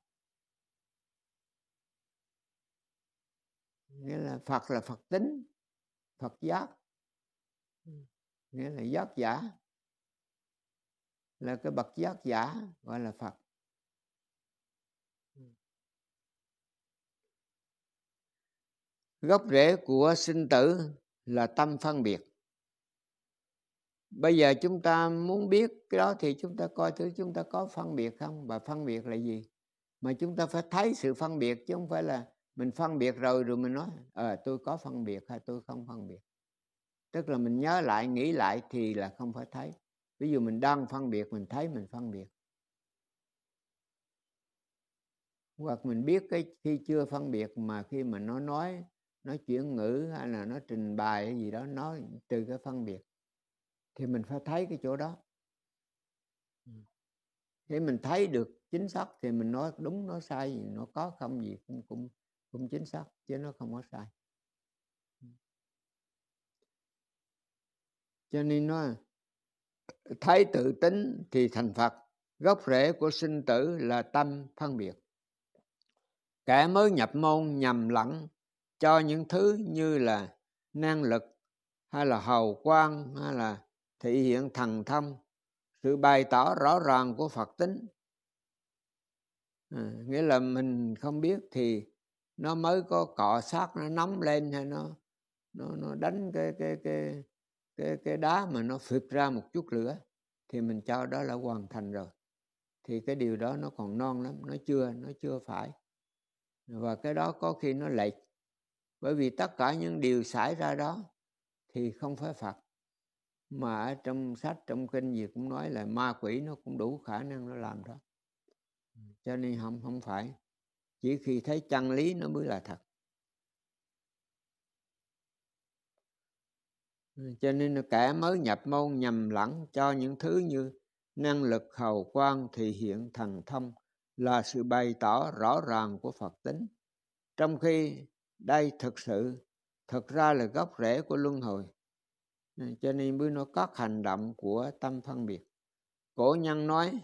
nghĩa là phật là phật tính phật giác nghĩa là giác giả là cái bậc giác giả gọi là phật gốc rễ của sinh tử là tâm phân biệt bây giờ chúng ta muốn biết cái đó thì chúng ta coi thử chúng ta có phân biệt không và phân biệt là gì mà chúng ta phải thấy sự phân biệt chứ không phải là mình phân biệt rồi rồi mình nói ờ à, tôi có phân biệt hay tôi không phân biệt tức là mình nhớ lại nghĩ lại thì là không phải thấy ví dụ mình đang phân biệt mình thấy mình phân biệt hoặc mình biết cái khi chưa phân biệt mà khi mà nó nói nói chuyện ngữ hay là nó trình bày cái gì đó nói từ cái phân biệt thì mình phải thấy cái chỗ đó khi ừ. mình thấy được chính xác thì mình nói đúng nói sai gì nó có không gì cũng cũng cũng chính xác chứ nó không có sai ừ. cho nên nó thấy tự tính thì thành phật gốc rễ của sinh tử là tâm phân biệt kẻ mới nhập môn nhầm lẫn cho những thứ như là năng lực hay là hầu quang hay là thể hiện thần thông sự bày tỏ rõ ràng của phật tính à, nghĩa là mình không biết thì nó mới có cọ sát nó nóng lên hay nó nó nó đánh cái cái cái cái cái đá mà nó phượt ra một chút lửa thì mình cho đó là hoàn thành rồi thì cái điều đó nó còn non lắm nó chưa nó chưa phải và cái đó có khi nó lệch bởi vì tất cả những điều xảy ra đó thì không phải phật mà ở trong sách trong kinh gì cũng nói là ma quỷ nó cũng đủ khả năng nó làm đó ừ. cho nên không không phải chỉ khi thấy chân lý nó mới là thật ừ, cho nên kẻ mới nhập môn nhầm lẫn cho những thứ như năng lực hầu quan thì hiện thần thông là sự bày tỏ rõ ràng của phật tính trong khi đây thực sự thực ra là gốc rễ của luân hồi ừ, cho nên mới nói các hành động của tâm phân biệt cổ nhân nói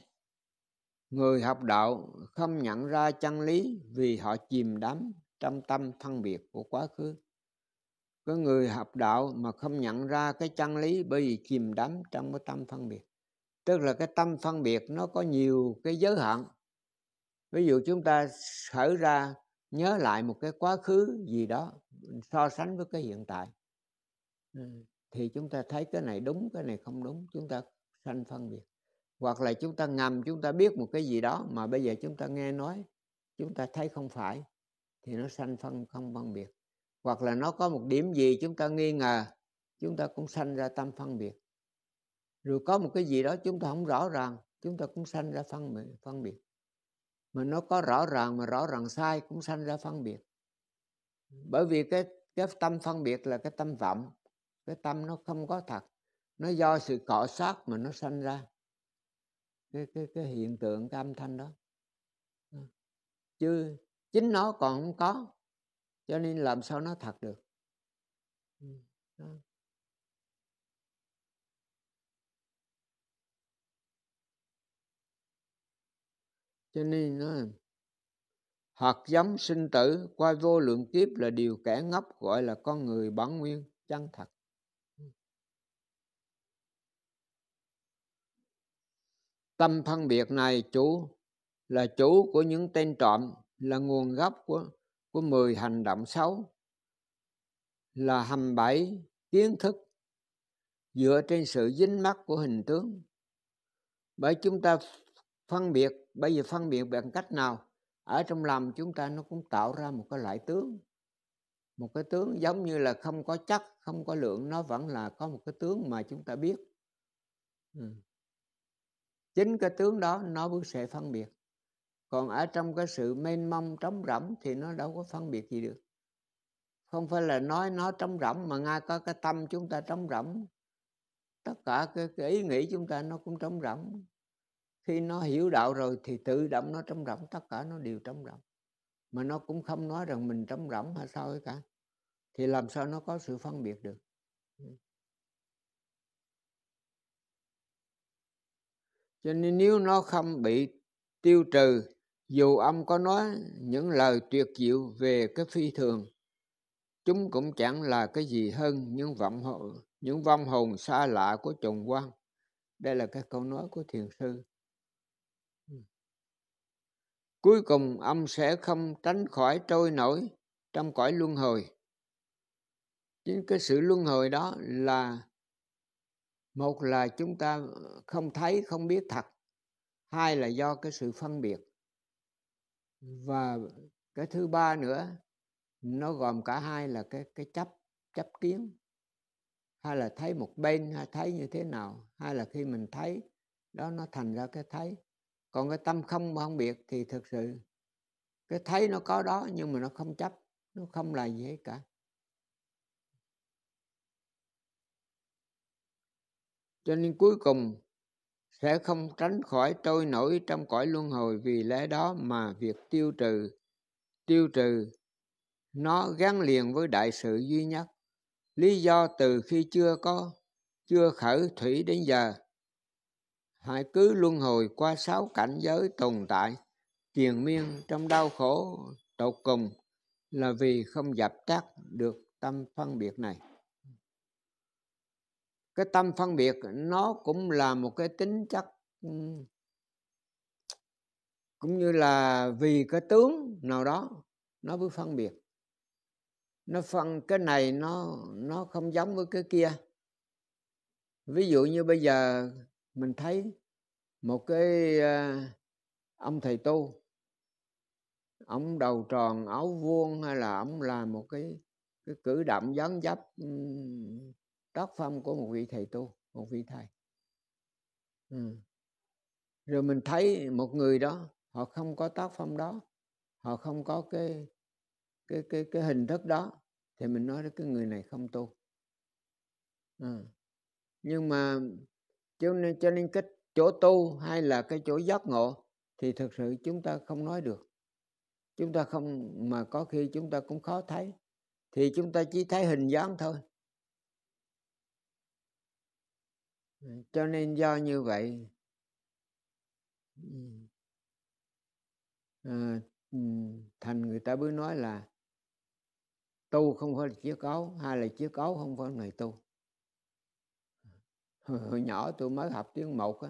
người học đạo không nhận ra chân lý vì họ chìm đắm trong tâm phân biệt của quá khứ có người học đạo mà không nhận ra cái chân lý bởi vì chìm đắm trong cái tâm phân biệt tức là cái tâm phân biệt nó có nhiều cái giới hạn ví dụ chúng ta khởi ra nhớ lại một cái quá khứ gì đó so sánh với cái hiện tại thì chúng ta thấy cái này đúng cái này không đúng chúng ta sanh phân biệt hoặc là chúng ta ngầm chúng ta biết một cái gì đó mà bây giờ chúng ta nghe nói chúng ta thấy không phải thì nó sanh phân không phân biệt hoặc là nó có một điểm gì chúng ta nghi ngờ chúng ta cũng sanh ra tâm phân biệt rồi có một cái gì đó chúng ta không rõ ràng chúng ta cũng sanh ra phân phân biệt mà nó có rõ ràng mà rõ ràng sai cũng sanh ra phân biệt ừ. bởi vì cái cái tâm phân biệt là cái tâm vọng cái tâm nó không có thật nó do sự cọ sát mà nó sanh ra cái cái cái hiện tượng cái âm thanh đó ừ. chứ chính nó còn không có cho nên làm sao nó thật được ừ. cho nên nó hạt giống sinh tử qua vô lượng kiếp là điều kẻ ngốc gọi là con người bản nguyên chân thật tâm phân biệt này chủ là chủ của những tên trộm là nguồn gốc của của mười hành động xấu là hầm bẫy kiến thức dựa trên sự dính mắc của hình tướng bởi chúng ta phân biệt bây giờ phân biệt bằng cách nào ở trong lòng chúng ta nó cũng tạo ra một cái loại tướng một cái tướng giống như là không có chất không có lượng nó vẫn là có một cái tướng mà chúng ta biết ừ. chính cái tướng đó nó mới sẽ phân biệt còn ở trong cái sự mênh mông trống rỗng thì nó đâu có phân biệt gì được không phải là nói nó trống rỗng mà ngay có cái tâm chúng ta trống rỗng tất cả cái, cái ý nghĩ chúng ta nó cũng trống rỗng khi nó hiểu đạo rồi thì tự động nó trống rỗng tất cả nó đều trống rỗng mà nó cũng không nói rằng mình trống rỗng hay sao ấy cả thì làm sao nó có sự phân biệt được cho nên nếu nó không bị tiêu trừ dù ông có nói những lời tuyệt diệu về cái phi thường chúng cũng chẳng là cái gì hơn những vọng những vong hồn xa lạ của trùng quan đây là cái câu nói của thiền sư cuối cùng ông sẽ không tránh khỏi trôi nổi trong cõi luân hồi chính cái sự luân hồi đó là một là chúng ta không thấy không biết thật hai là do cái sự phân biệt và cái thứ ba nữa nó gồm cả hai là cái cái chấp chấp kiến hay là thấy một bên hay thấy như thế nào hay là khi mình thấy đó nó thành ra cái thấy còn cái tâm không mà không biệt thì thực sự cái thấy nó có đó nhưng mà nó không chấp nó không là gì hết cả cho nên cuối cùng sẽ không tránh khỏi trôi nổi trong cõi luân hồi vì lẽ đó mà việc tiêu trừ tiêu trừ nó gắn liền với đại sự duy nhất lý do từ khi chưa có chưa khởi thủy đến giờ hãy cứ luân hồi qua sáu cảnh giới tồn tại triền miên trong đau khổ tột cùng là vì không dập tắt được tâm phân biệt này cái tâm phân biệt nó cũng là một cái tính chất cũng như là vì cái tướng nào đó nó mới phân biệt nó phân cái này nó nó không giống với cái kia ví dụ như bây giờ mình thấy một cái ờ, ông thầy tu ông đầu tròn áo vuông hay là ông làm một cái cái cử động dáng dấp tác phẩm của một vị thầy tu một vị thầy ừ. rồi mình thấy một người đó họ không có tác phẩm đó họ không có cái cái cái cái hình thức đó thì mình nói là cái người này không tu à. nhưng mà cho nên cho nên cái chỗ tu hay là cái chỗ giác ngộ thì thực sự chúng ta không nói được chúng ta không mà có khi chúng ta cũng khó thấy thì chúng ta chỉ thấy hình dáng thôi cho nên do như vậy à, thành người ta mới nói là tu không phải là chiếc áo hay là chiếc áo không phải là người tu hồi, hồi nhỏ tôi mới học tiếng một á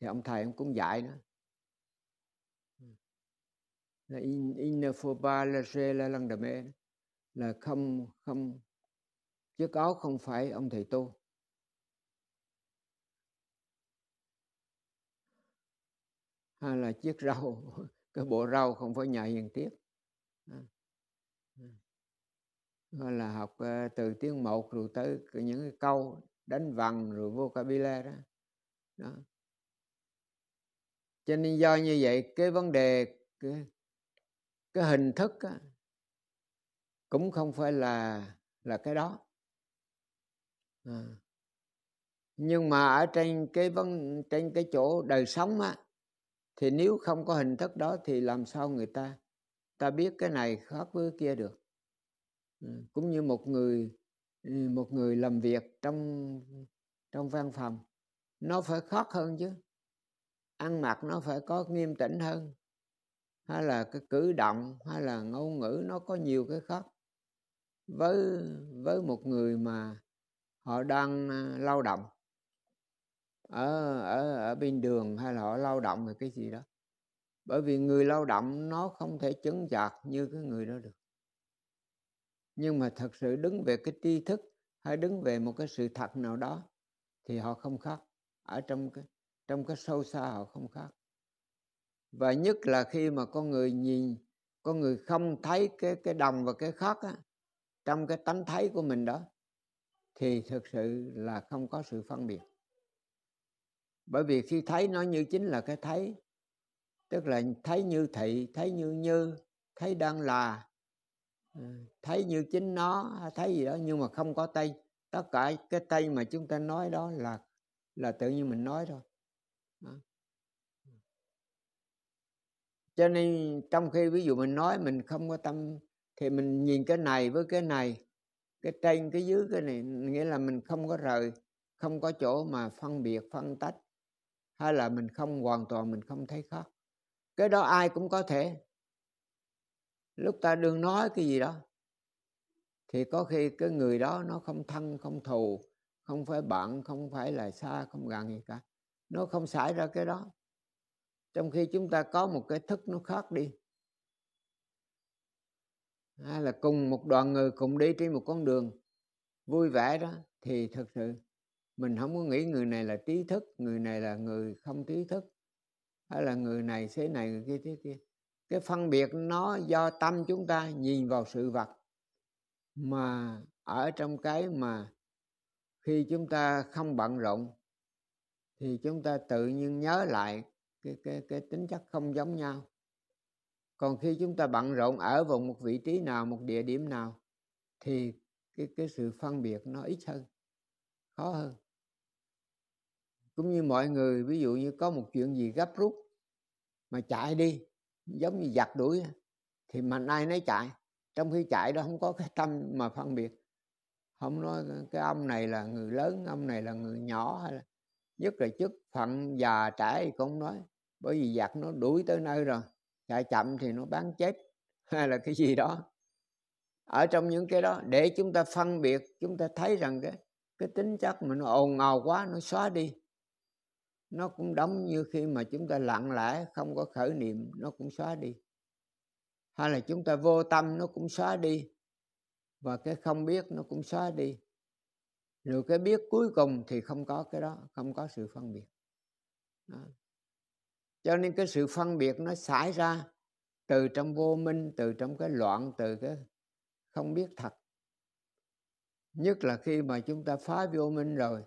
thì ông thầy ông cũng dạy nữa ừ. là in in phô ba la rê la lăng đà mê là không không chiếc áo không phải ông thầy tu hay là chiếc rau cái bộ rau không phải nhà hiền tiếp gọi ừ. là học ờ, từ tiếng một rồi tới những cái câu đánh vần rồi vô vocabulary đó. đó cho nên do như vậy cái vấn đề cái, cái hình thức á, cũng không phải là là cái đó à. nhưng mà ở trên cái vấn trên cái chỗ đời sống á thì nếu không có hình thức đó thì làm sao người ta ta biết cái này khác với cái kia được à. cũng như một người Ừ, một người làm việc trong trong văn phòng nó phải khó hơn chứ ăn mặc nó phải có nghiêm chỉnh hơn hay là cái cử động hay là ngôn ngữ nó có nhiều cái khác với với một người mà họ đang à, lao động ở ở ở bên đường hay là họ lao động về cái gì đó bởi vì người lao động nó không thể chứng chặt như cái người đó được nhưng mà thật sự đứng về cái tri thức hay đứng về một cái sự thật nào đó thì họ không khác ở trong cái trong cái sâu xa họ không khác và nhất là khi mà con người nhìn con người không thấy cái cái đồng và cái khác á, trong cái tánh thấy của mình đó thì thực sự là không có sự phân biệt bởi vì khi thấy nó như chính là cái thấy tức là thấy như thị thấy như như thấy đang là Ừ, thấy như chính nó thấy gì đó nhưng mà không có tay tất cả cái tay mà chúng ta nói đó là là tự nhiên mình nói thôi cho nên trong khi ví dụ mình nói mình không có tâm thì mình nhìn cái này với cái này cái trên cái dưới cái này nghĩa là mình không có rời không có chỗ mà phân biệt phân tách hay là mình không hoàn toàn mình không thấy khác cái đó ai cũng có thể lúc ta đương nói cái gì đó thì có khi cái người đó nó không thân không thù không phải bạn không phải là xa không gần gì cả nó không xảy ra cái đó trong khi chúng ta có một cái thức nó khác đi hay là cùng một đoàn người cùng đi trên một con đường vui vẻ đó thì thật sự mình không có nghĩ người này là trí thức người này là người không trí thức hay là người này thế này người kia thế kia cái phân biệt nó do tâm chúng ta nhìn vào sự vật mà ở trong cái mà khi chúng ta không bận rộn thì chúng ta tự nhiên nhớ lại cái cái cái tính chất không giống nhau còn khi chúng ta bận rộn ở vào một vị trí nào một địa điểm nào thì cái cái sự phân biệt nó ít hơn khó hơn cũng như mọi người ví dụ như có một chuyện gì gấp rút mà chạy đi giống như giặc đuổi thì mà ai nó chạy trong khi chạy đó không có cái tâm mà phân biệt không nói cái ông này là người lớn ông này là người nhỏ hay là nhất là chức phận già trẻ thì không nói bởi vì giặc nó đuổi tới nơi rồi chạy chậm thì nó bán chết hay là cái gì đó ở trong những cái đó để chúng ta phân biệt chúng ta thấy rằng cái cái tính chất mà nó ồn ào quá nó xóa đi nó cũng đóng như khi mà chúng ta lặng lẽ không có khởi niệm nó cũng xóa đi hay là chúng ta vô tâm nó cũng xóa đi và cái không biết nó cũng xóa đi rồi cái biết cuối cùng thì không có cái đó không có sự phân biệt đó. cho nên cái sự phân biệt nó xảy ra từ trong vô minh từ trong cái loạn từ cái không biết thật nhất là khi mà chúng ta phá vô minh rồi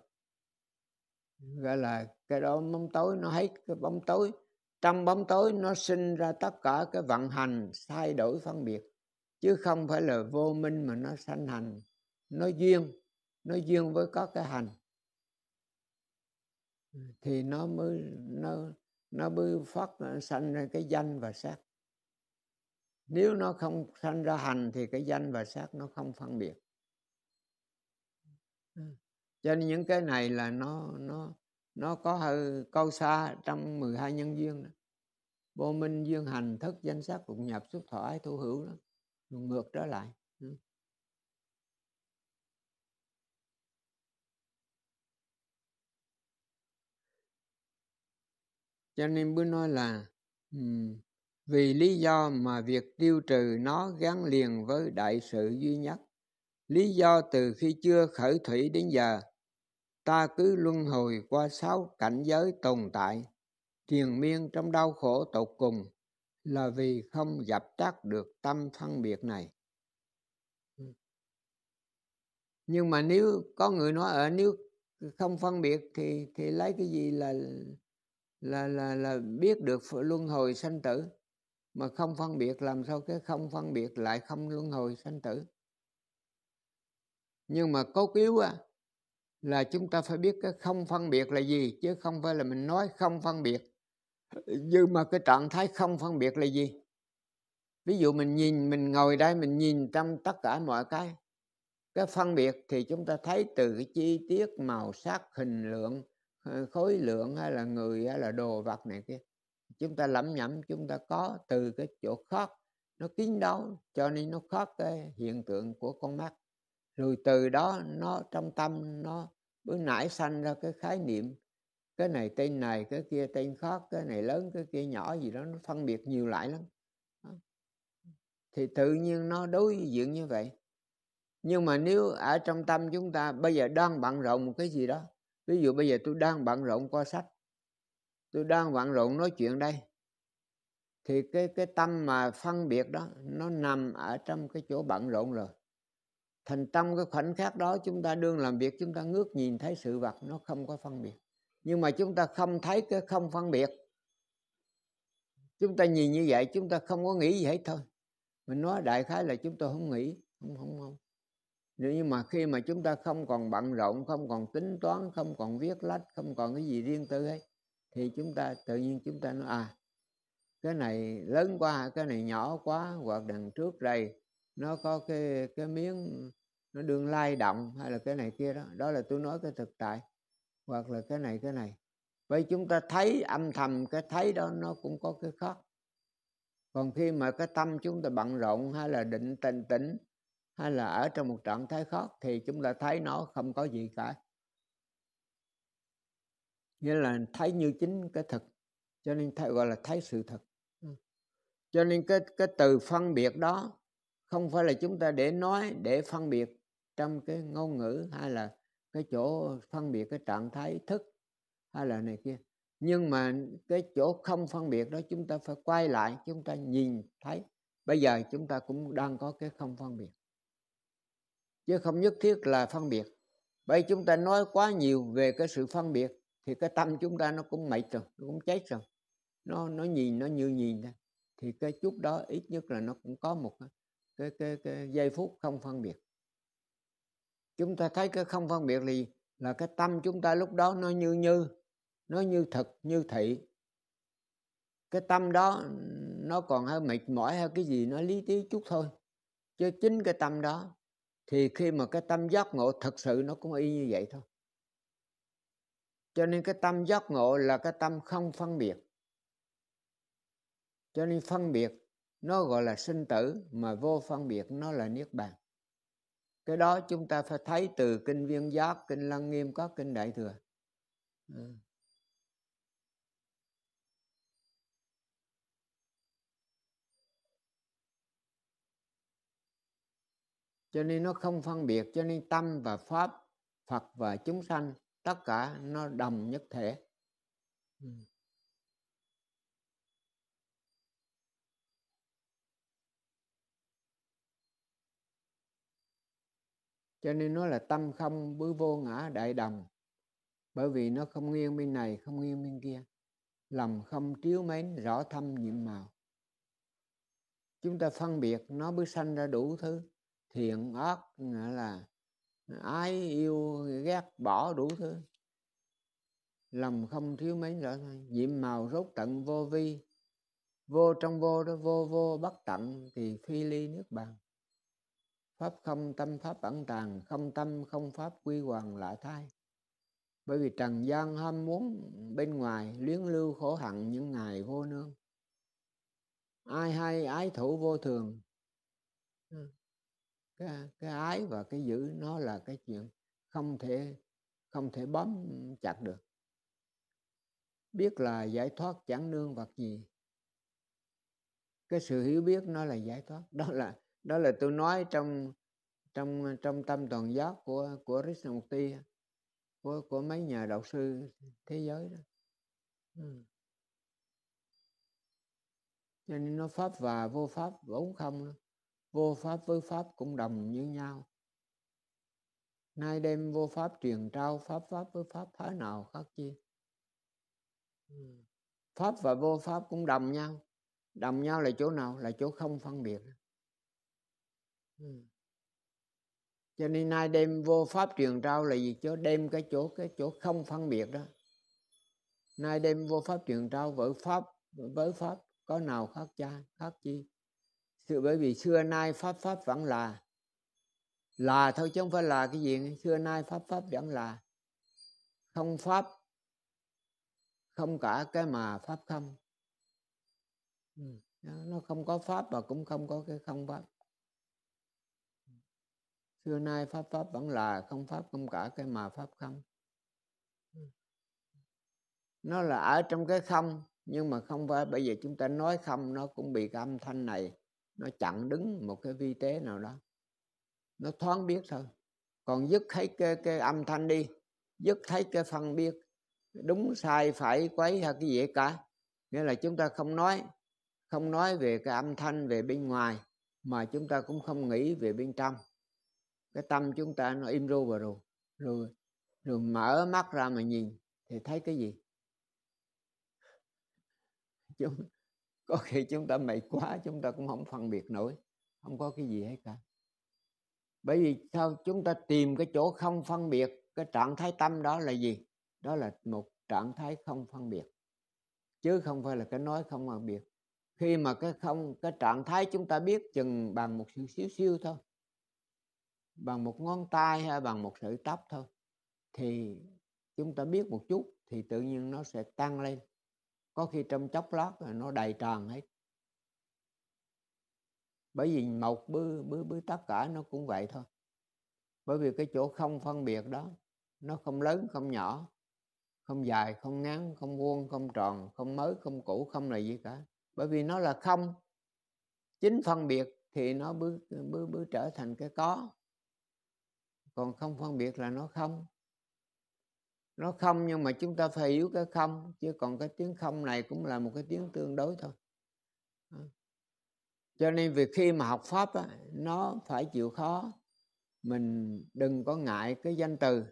gọi là cái đó bóng tối nó thấy cái bóng tối trong bóng tối nó sinh ra tất cả cái vận hành thay đổi phân biệt chứ không phải là vô minh mà nó sanh hành nó duyên nó duyên với các cái hành thì nó mới nó nó mới phát sanh ra cái danh và sắc nếu nó không sanh ra hành thì cái danh và sắc nó không phân biệt cho nên những cái này là nó nó nó có hơi câu xa trong 12 nhân duyên đó. vô minh duyên hành thức danh sắc cũng nhập xuất thọ ái thu hữu đó ngược trở lại ừ. cho nên mới nói là vì lý do mà việc tiêu trừ nó gắn liền với đại sự duy nhất lý do từ khi chưa khởi thủy đến giờ ta cứ luân hồi qua sáu cảnh giới tồn tại triền miên trong đau khổ tột cùng là vì không dập tắt được tâm phân biệt này nhưng mà nếu có người nói ở nếu không phân biệt thì thì lấy cái gì là là là là biết được luân hồi sanh tử mà không phân biệt làm sao cái không phân biệt lại không luân hồi sanh tử nhưng mà cốt yếu á là chúng ta phải biết cái không phân biệt là gì chứ không phải là mình nói không phân biệt nhưng mà cái trạng thái không phân biệt là gì ví dụ mình nhìn mình ngồi đây mình nhìn trong tất cả mọi cái cái phân biệt thì chúng ta thấy từ cái chi tiết màu sắc hình lượng ờ, khối lượng hay là người hay là đồ vật này kia chúng ta lẩm nhẩm chúng ta có từ cái chỗ khác nó kín đáo cho nên nó khác cái hiện tượng của con mắt rồi từ đó nó trong tâm nó bữa nãy sanh ra cái khái niệm cái này tên này cái kia tên khác cái này lớn cái kia nhỏ gì đó nó phân biệt nhiều lại lắm thì tự nhiên nó đối diện như vậy nhưng mà nếu ở trong tâm chúng ta bây giờ đang bận rộn một cái gì đó ví dụ bây giờ tôi đang bận rộn coi sách tôi đang bận rộn nói chuyện đây thì cái cái tâm mà phân biệt đó nó nằm ở trong cái chỗ bận rộn rồi thành tâm cái khoảnh khắc đó chúng ta đương làm việc chúng ta ngước nhìn thấy sự vật nó không có phân biệt nhưng mà chúng ta không thấy cái không phân biệt chúng ta nhìn như vậy chúng ta không có nghĩ gì hết thôi mình nói đại khái là chúng ta không nghĩ không không không nếu như mà khi mà chúng ta không còn bận rộn không còn tính toán không còn viết lách không còn cái gì riêng tư ấy thì chúng ta tự nhiên chúng ta nói à cái này lớn quá cái này nhỏ quá hoặc đằng trước đây nó có cái cái miếng nó đương lai động hay là cái này kia đó đó là tôi nói cái thực tại hoặc là cái này cái này vậy chúng ta thấy âm thầm cái thấy đó nó cũng có cái khác còn khi mà cái tâm chúng ta bận rộn hay là định tình tĩnh hay là ở trong một trạng thái khác thì chúng ta thấy nó không có gì cả nghĩa là thấy như chính cái thực cho nên thấy, gọi là thấy sự thật cho nên cái cái từ phân biệt đó không phải là chúng ta để nói để phân biệt trong cái ngôn ngữ hay là cái chỗ phân biệt cái trạng thái thức hay là này kia nhưng mà cái chỗ không phân biệt đó chúng ta phải quay lại chúng ta nhìn thấy bây giờ chúng ta cũng đang có cái không phân biệt chứ không nhất thiết là phân biệt bây chúng ta nói quá nhiều về cái sự phân biệt thì cái tâm chúng ta nó cũng mệt rồi nó cũng chết rồi nó nó nhìn nó như nhìn thôi thì cái chút đó ít nhất là nó cũng có một cái, cái, cái giây phút không phân biệt chúng ta thấy cái không phân biệt thì là cái tâm chúng ta lúc đó nó như như nó như thật như thị cái tâm đó nó còn hơi mệt mỏi hay cái gì nó lý trí chút thôi chứ chính cái tâm đó thì khi mà cái tâm giác ngộ thật sự nó cũng y như vậy thôi cho nên cái tâm giác ngộ là cái tâm không phân biệt cho nên phân biệt nó gọi là sinh tử mà vô phân biệt nó là niết bàn cái đó chúng ta phải thấy từ kinh viên giác kinh lăng nghiêm có kinh đại thừa ừ. cho nên nó không phân biệt cho nên tâm và pháp phật và chúng sanh tất cả nó đồng nhất thể ừ. cho nên nó là tâm không bứ vô ngã đại đồng bởi vì nó không nghiêng bên này không nghiêng bên kia lầm không triếu mến rõ thâm nhiệm màu chúng ta phân biệt nó mới sanh ra đủ thứ thiện ác là ái yêu ghét bỏ đủ thứ lầm không thiếu mấy rõ thôi diệm màu rốt tận vô vi vô trong vô đó vô vô bất tận thì phi ly nước bằng pháp không tâm pháp bản tàng không tâm không pháp quy hoàng lạ thai bởi vì trần gian ham muốn bên ngoài luyến lưu khổ hạnh những ngày vô nương ai hay ái thủ vô thường ừ. cái, cái ái và cái giữ nó là cái chuyện không thể không thể bám chặt được biết là giải thoát chẳng nương vật gì cái sự hiểu biết nó là giải thoát đó là đó là tôi nói trong trong trong tâm toàn giác của của Krishnamurti của của mấy nhà đạo sư thế giới đó ừ. cho nên nó pháp và vô pháp vốn không vô pháp với pháp cũng đồng như nhau nay đêm vô pháp truyền trao pháp pháp với pháp thế nào khác chi ừ. pháp và vô pháp cũng đồng nhau đồng nhau là chỗ nào là chỗ không phân biệt Ừ. cho nên nay đem vô pháp truyền trao là gì chứ đem cái chỗ cái chỗ không phân biệt đó nay đem vô pháp truyền trao với pháp với pháp có nào khác cha khác chi sự bởi vì xưa nay pháp pháp vẫn là là thôi chứ không phải là cái gì xưa nay pháp pháp vẫn là không pháp không cả cái mà pháp không ừ, nó không có pháp mà cũng không có cái không pháp xưa nay pháp pháp vẫn là không pháp không cả cái mà pháp không ừ. nó là ở trong cái không nhưng mà không phải bây giờ chúng ta nói không nó cũng bị cái âm thanh này nó chặn đứng một cái vi tế nào đó nó thoáng biết thôi còn dứt thấy cái, cái âm thanh đi dứt thấy cái phân biết đúng sai phải quấy hay cái gì cả nghĩa là chúng ta không nói không nói về cái âm thanh về bên ngoài mà chúng ta cũng không nghĩ về bên trong cái tâm chúng ta nó im ru và rồi rồi rồi mở mắt ra mà nhìn thì thấy cái gì chúng có khi chúng ta mệt quá chúng ta cũng không phân biệt nổi không có cái gì hết cả bởi vì sao chúng ta tìm cái chỗ không phân biệt cái trạng thái tâm đó là gì đó là một trạng thái không phân biệt chứ không phải là cái nói không phân biệt khi mà cái không cái trạng thái chúng ta biết chừng bằng một sự xíu xíu thôi bằng một ngón tay hay bằng một sợi tóc thôi thì chúng ta biết một chút thì tự nhiên nó sẽ tăng lên có khi trong chốc lát là nó đầy tràn hết bởi vì một bứ bứ bứ tất cả nó cũng vậy thôi bởi vì cái chỗ không phân biệt đó nó không lớn không nhỏ không dài không ngắn không vuông không tròn không mới không cũ không là gì cả bởi vì nó là không chính phân biệt thì nó bứ bước bước trở thành cái có còn không phân biệt là nó không nó không nhưng mà chúng ta phải hiểu cái không chứ còn cái tiếng không này cũng là một cái tiếng tương đối thôi cho nên việc khi mà học pháp á, nó phải chịu khó mình đừng có ngại cái danh từ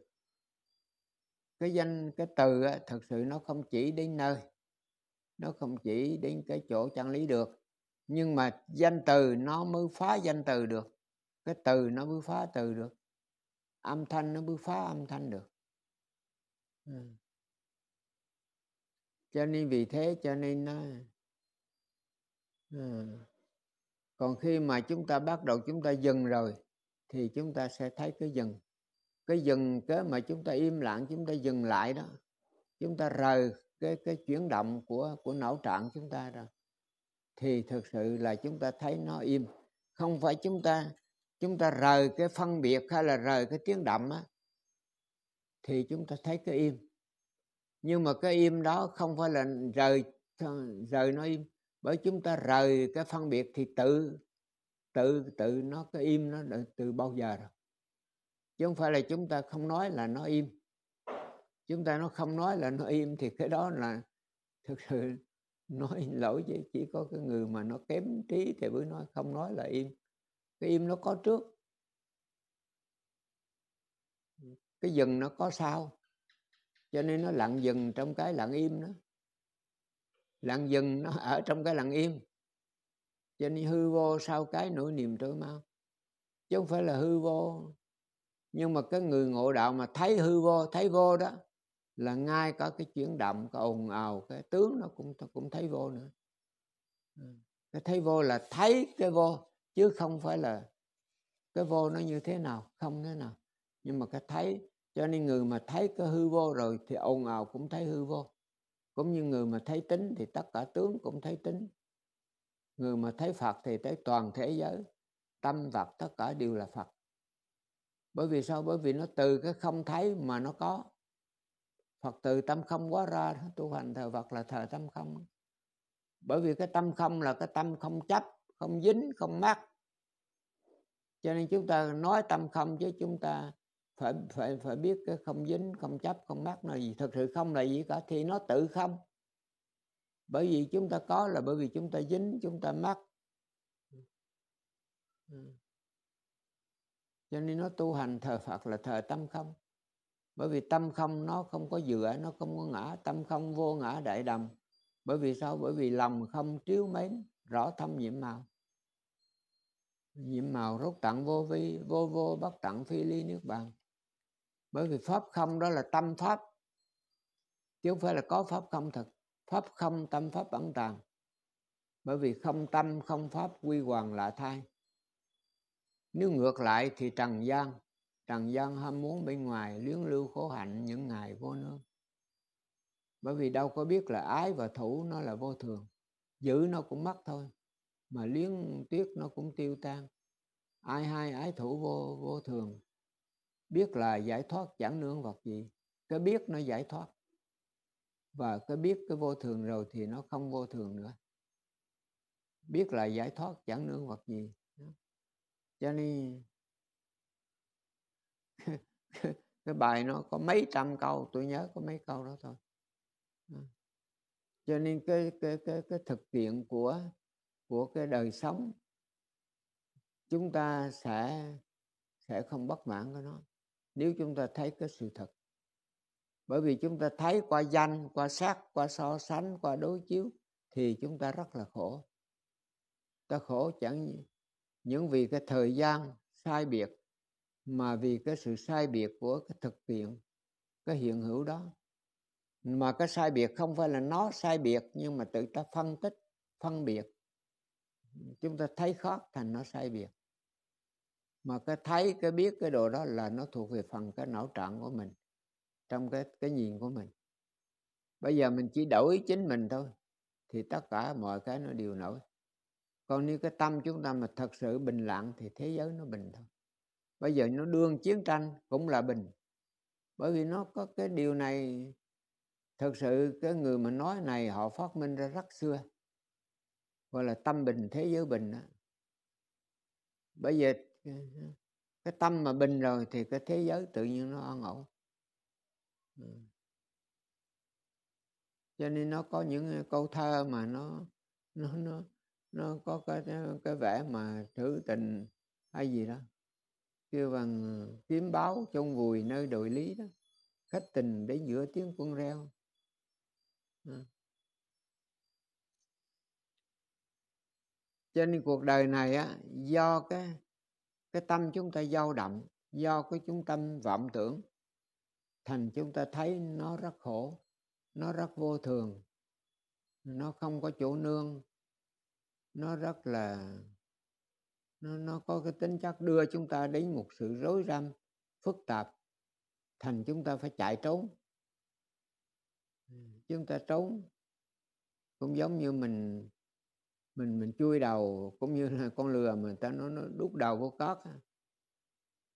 cái danh cái từ á, thực sự nó không chỉ đến nơi nó không chỉ đến cái chỗ chân lý được nhưng mà danh từ nó mới phá danh từ được cái từ nó mới phá từ được âm thanh nó mới phá âm thanh được à. cho nên vì thế cho nên nó à. còn khi mà chúng ta bắt đầu chúng ta dừng rồi thì chúng ta sẽ thấy cái dừng cái dừng cái mà chúng ta im lặng chúng ta dừng lại đó chúng ta rời cái cái chuyển động của của não trạng chúng ta rồi thì thực sự là chúng ta thấy nó im không phải chúng ta chúng ta rời cái phân biệt hay là rời cái tiếng đậm á, thì chúng ta thấy cái im nhưng mà cái im đó không phải là rời rời nó im bởi chúng ta rời cái phân biệt thì tự tự tự nó cái im nó từ bao giờ rồi chứ không phải là chúng ta không nói là nó im chúng ta nó không nói là nó im thì cái đó là thực sự nói lỗi chứ chỉ có cái người mà nó kém trí thì mới nói không nói là im cái im nó có trước cái dừng nó có sau cho nên nó lặng dừng trong cái lặng im đó lặng dừng nó ở trong cái lặng im cho nên hư vô sau cái nỗi niềm trôi mau chứ không phải là hư vô nhưng mà cái người ngộ đạo mà thấy hư vô thấy vô đó là ngay cả cái chuyển động cái ồn ào cái tướng nó cũng cũng thấy vô nữa cái thấy vô là thấy cái vô chứ không phải là cái vô nó như thế nào không thế nào nhưng mà cái thấy cho nên người mà thấy cái hư vô rồi thì ồn ào cũng thấy hư vô cũng như người mà thấy tính thì tất cả tướng cũng thấy tính người mà thấy phật thì thấy toàn thế giới tâm vật tất cả đều là phật bởi vì sao bởi vì nó từ cái không thấy mà nó có phật từ tâm không quá ra tu hành thờ phật là thờ tâm không bởi vì cái tâm không là cái tâm không chấp không dính không mắc cho nên chúng ta nói tâm không chứ chúng ta phải phải phải biết cái không dính không chấp không mắc là gì thật sự không là gì cả thì nó tự không bởi vì chúng ta có là bởi vì chúng ta dính chúng ta mắc cho nên nó tu hành thờ phật là thờ tâm không bởi vì tâm không nó không có dựa nó không có ngã tâm không vô ngã đại đồng bởi vì sao bởi vì lòng không triếu mến rõ thâm nhiệm màu nhiệm màu rốt tặng vô vi vô vô bất tặng phi ly nước bàn bởi vì pháp không đó là tâm pháp chứ không phải là có pháp không thật pháp không tâm pháp ẩn tàng bởi vì không tâm không pháp quy hoàng lạ thai nếu ngược lại thì trần gian trần gian ham muốn bên ngoài luyến lưu khổ hạnh những ngày vô nương bởi vì đâu có biết là ái và thủ nó là vô thường giữ nó cũng mất thôi mà liếng tiếc nó cũng tiêu tan ai hai ái thủ vô vô thường biết là giải thoát chẳng nương vật gì cái biết nó giải thoát và cái biết cái vô thường rồi thì nó không vô thường nữa biết là giải thoát chẳng nương vật gì cho nên cái bài nó có mấy trăm câu tôi nhớ có mấy câu đó thôi cho nên cái cái cái cái thực tiễn của của cái đời sống chúng ta sẽ sẽ không bất mãn với nó nếu chúng ta thấy cái sự thật bởi vì chúng ta thấy qua danh qua sắc qua so sánh qua đối chiếu thì chúng ta rất là khổ ta khổ chẳng những vì cái thời gian sai biệt mà vì cái sự sai biệt của cái thực tiễn cái hiện hữu đó mà cái sai biệt không phải là nó sai biệt nhưng mà tự ta phân tích phân biệt chúng ta thấy khác thành nó sai biệt mà cái thấy cái biết cái đồ đó là nó thuộc về phần cái não trạng của mình trong cái cái nhìn của mình bây giờ mình chỉ đổi chính mình thôi thì tất cả mọi cái nó đều nổi còn nếu cái tâm chúng ta mà thật sự bình lặng thì thế giới nó bình thôi bây giờ nó đương chiến tranh cũng là bình bởi vì nó có cái điều này thực sự cái người mà nói này họ phát minh ra rất xưa gọi là tâm bình thế giới bình đó. Bây giờ cái tâm mà bình rồi thì cái thế giới tự nhiên nó an ổn ừ. cho nên nó có những câu thơ mà nó nó nó nó có cái cái vẻ mà trữ tình hay gì đó kêu bằng ờ, kiếm báo trong vùi nơi đội lý đó khách tình để giữa tiếng quân reo Ừ. cho nên cuộc đời này á, do cái cái tâm chúng ta dao động do cái chúng tâm vọng tưởng thành chúng ta thấy nó rất khổ nó rất vô thường nó không có chỗ nương nó rất là nó, nó có cái tính chất đưa chúng ta đến một sự rối rắm phức tạp thành chúng ta phải chạy trốn chúng ta trốn cũng giống như mình mình mình chui đầu cũng như là con lừa mà ta nó nó đút đầu vô cát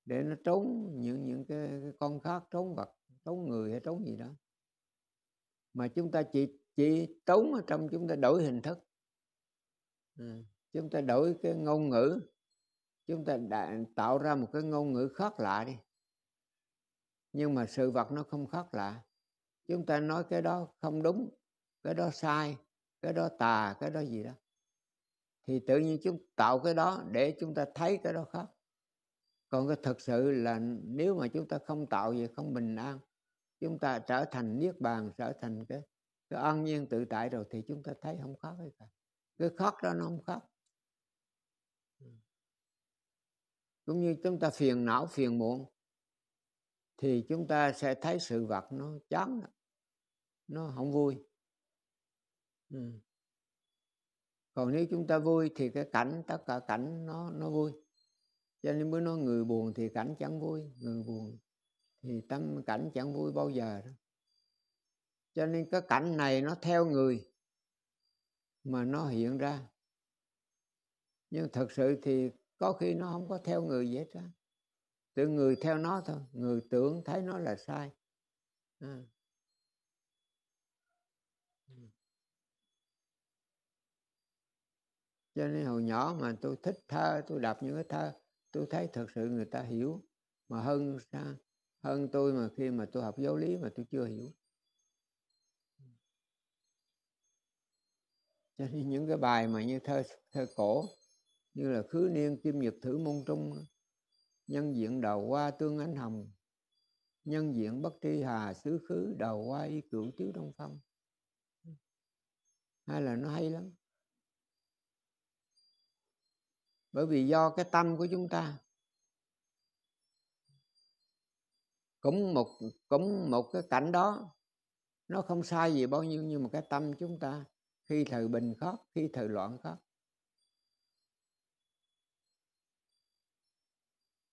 để nó trốn những những cái, cái con khác trốn vật trốn người hay trốn gì đó mà chúng ta chỉ chỉ trốn ở trong chúng ta đổi hình thức à, chúng ta đổi cái ngôn ngữ chúng ta đã tạo ra một cái ngôn ngữ khác lạ đi nhưng mà sự vật nó không khác lạ chúng ta nói cái đó không đúng cái đó sai cái đó tà cái đó gì đó thì tự nhiên chúng tạo cái đó để chúng ta thấy cái đó khác còn cái thật sự là nếu mà chúng ta không tạo gì không bình an chúng ta trở thành niết bàn trở thành cái cái an nhiên tự tại rồi thì chúng ta thấy không khác cái cả cái khác đó nó không khác cũng như chúng ta phiền não phiền muộn thì chúng ta sẽ thấy sự vật nó chán nó không vui ừ. còn nếu chúng ta vui thì cái cảnh tất cả cảnh nó nó vui cho nên mới nói người buồn thì cảnh chẳng vui người buồn thì tâm cảnh chẳng vui bao giờ đó cho nên cái cảnh này nó theo người mà nó hiện ra nhưng thật sự thì có khi nó không có theo người gì hết á tự người theo nó thôi người tưởng thấy nó là sai à, cho nên hồi nhỏ mà tôi thích thơ tôi đọc những cái thơ tôi thấy thật sự người ta hiểu mà hơn hơn tôi mà khi mà tôi học giáo lý mà tôi chưa hiểu cho nên những cái bài mà như thơ thơ cổ như là khứ niên kim nhật thử môn trung nhân diện đầu qua tương ánh hồng nhân diện bất tri hà xứ khứ đầu qua y cửu tiếu đông phong hay là nó hay lắm bởi vì do cái tâm của chúng ta cũng một cũng một cái cảnh đó nó không sai gì bao nhiêu nhưng mà cái tâm chúng ta khi thời bình khóc khi thời loạn khóc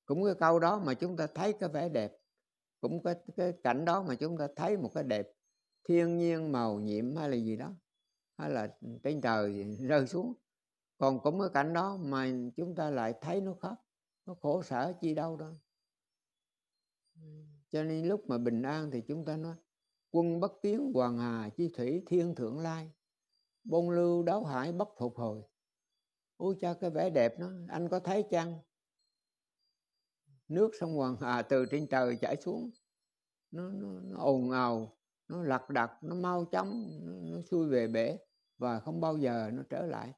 cũng cái câu đó mà chúng ta thấy cái vẻ đẹp cũng cái cái cảnh đó mà chúng ta thấy một cái đẹp thiên nhiên màu nhiệm hay là gì đó hay là trên trời rơi xuống còn cũng cái cảnh đó mà chúng ta lại thấy nó khóc nó khổ sở chi đâu đó cho nên lúc mà bình an thì chúng ta nói quân bất tiến hoàng hà chi thủy thiên thượng lai bôn lưu đáo hải bất phục hồi ôi cha cái vẻ đẹp nó anh có thấy chăng nước sông hoàng hà từ trên trời chảy xuống nó, nó, nó ồn ào nó lặt đặt nó mau chóng nó, nó xuôi về bể và không bao giờ nó trở lại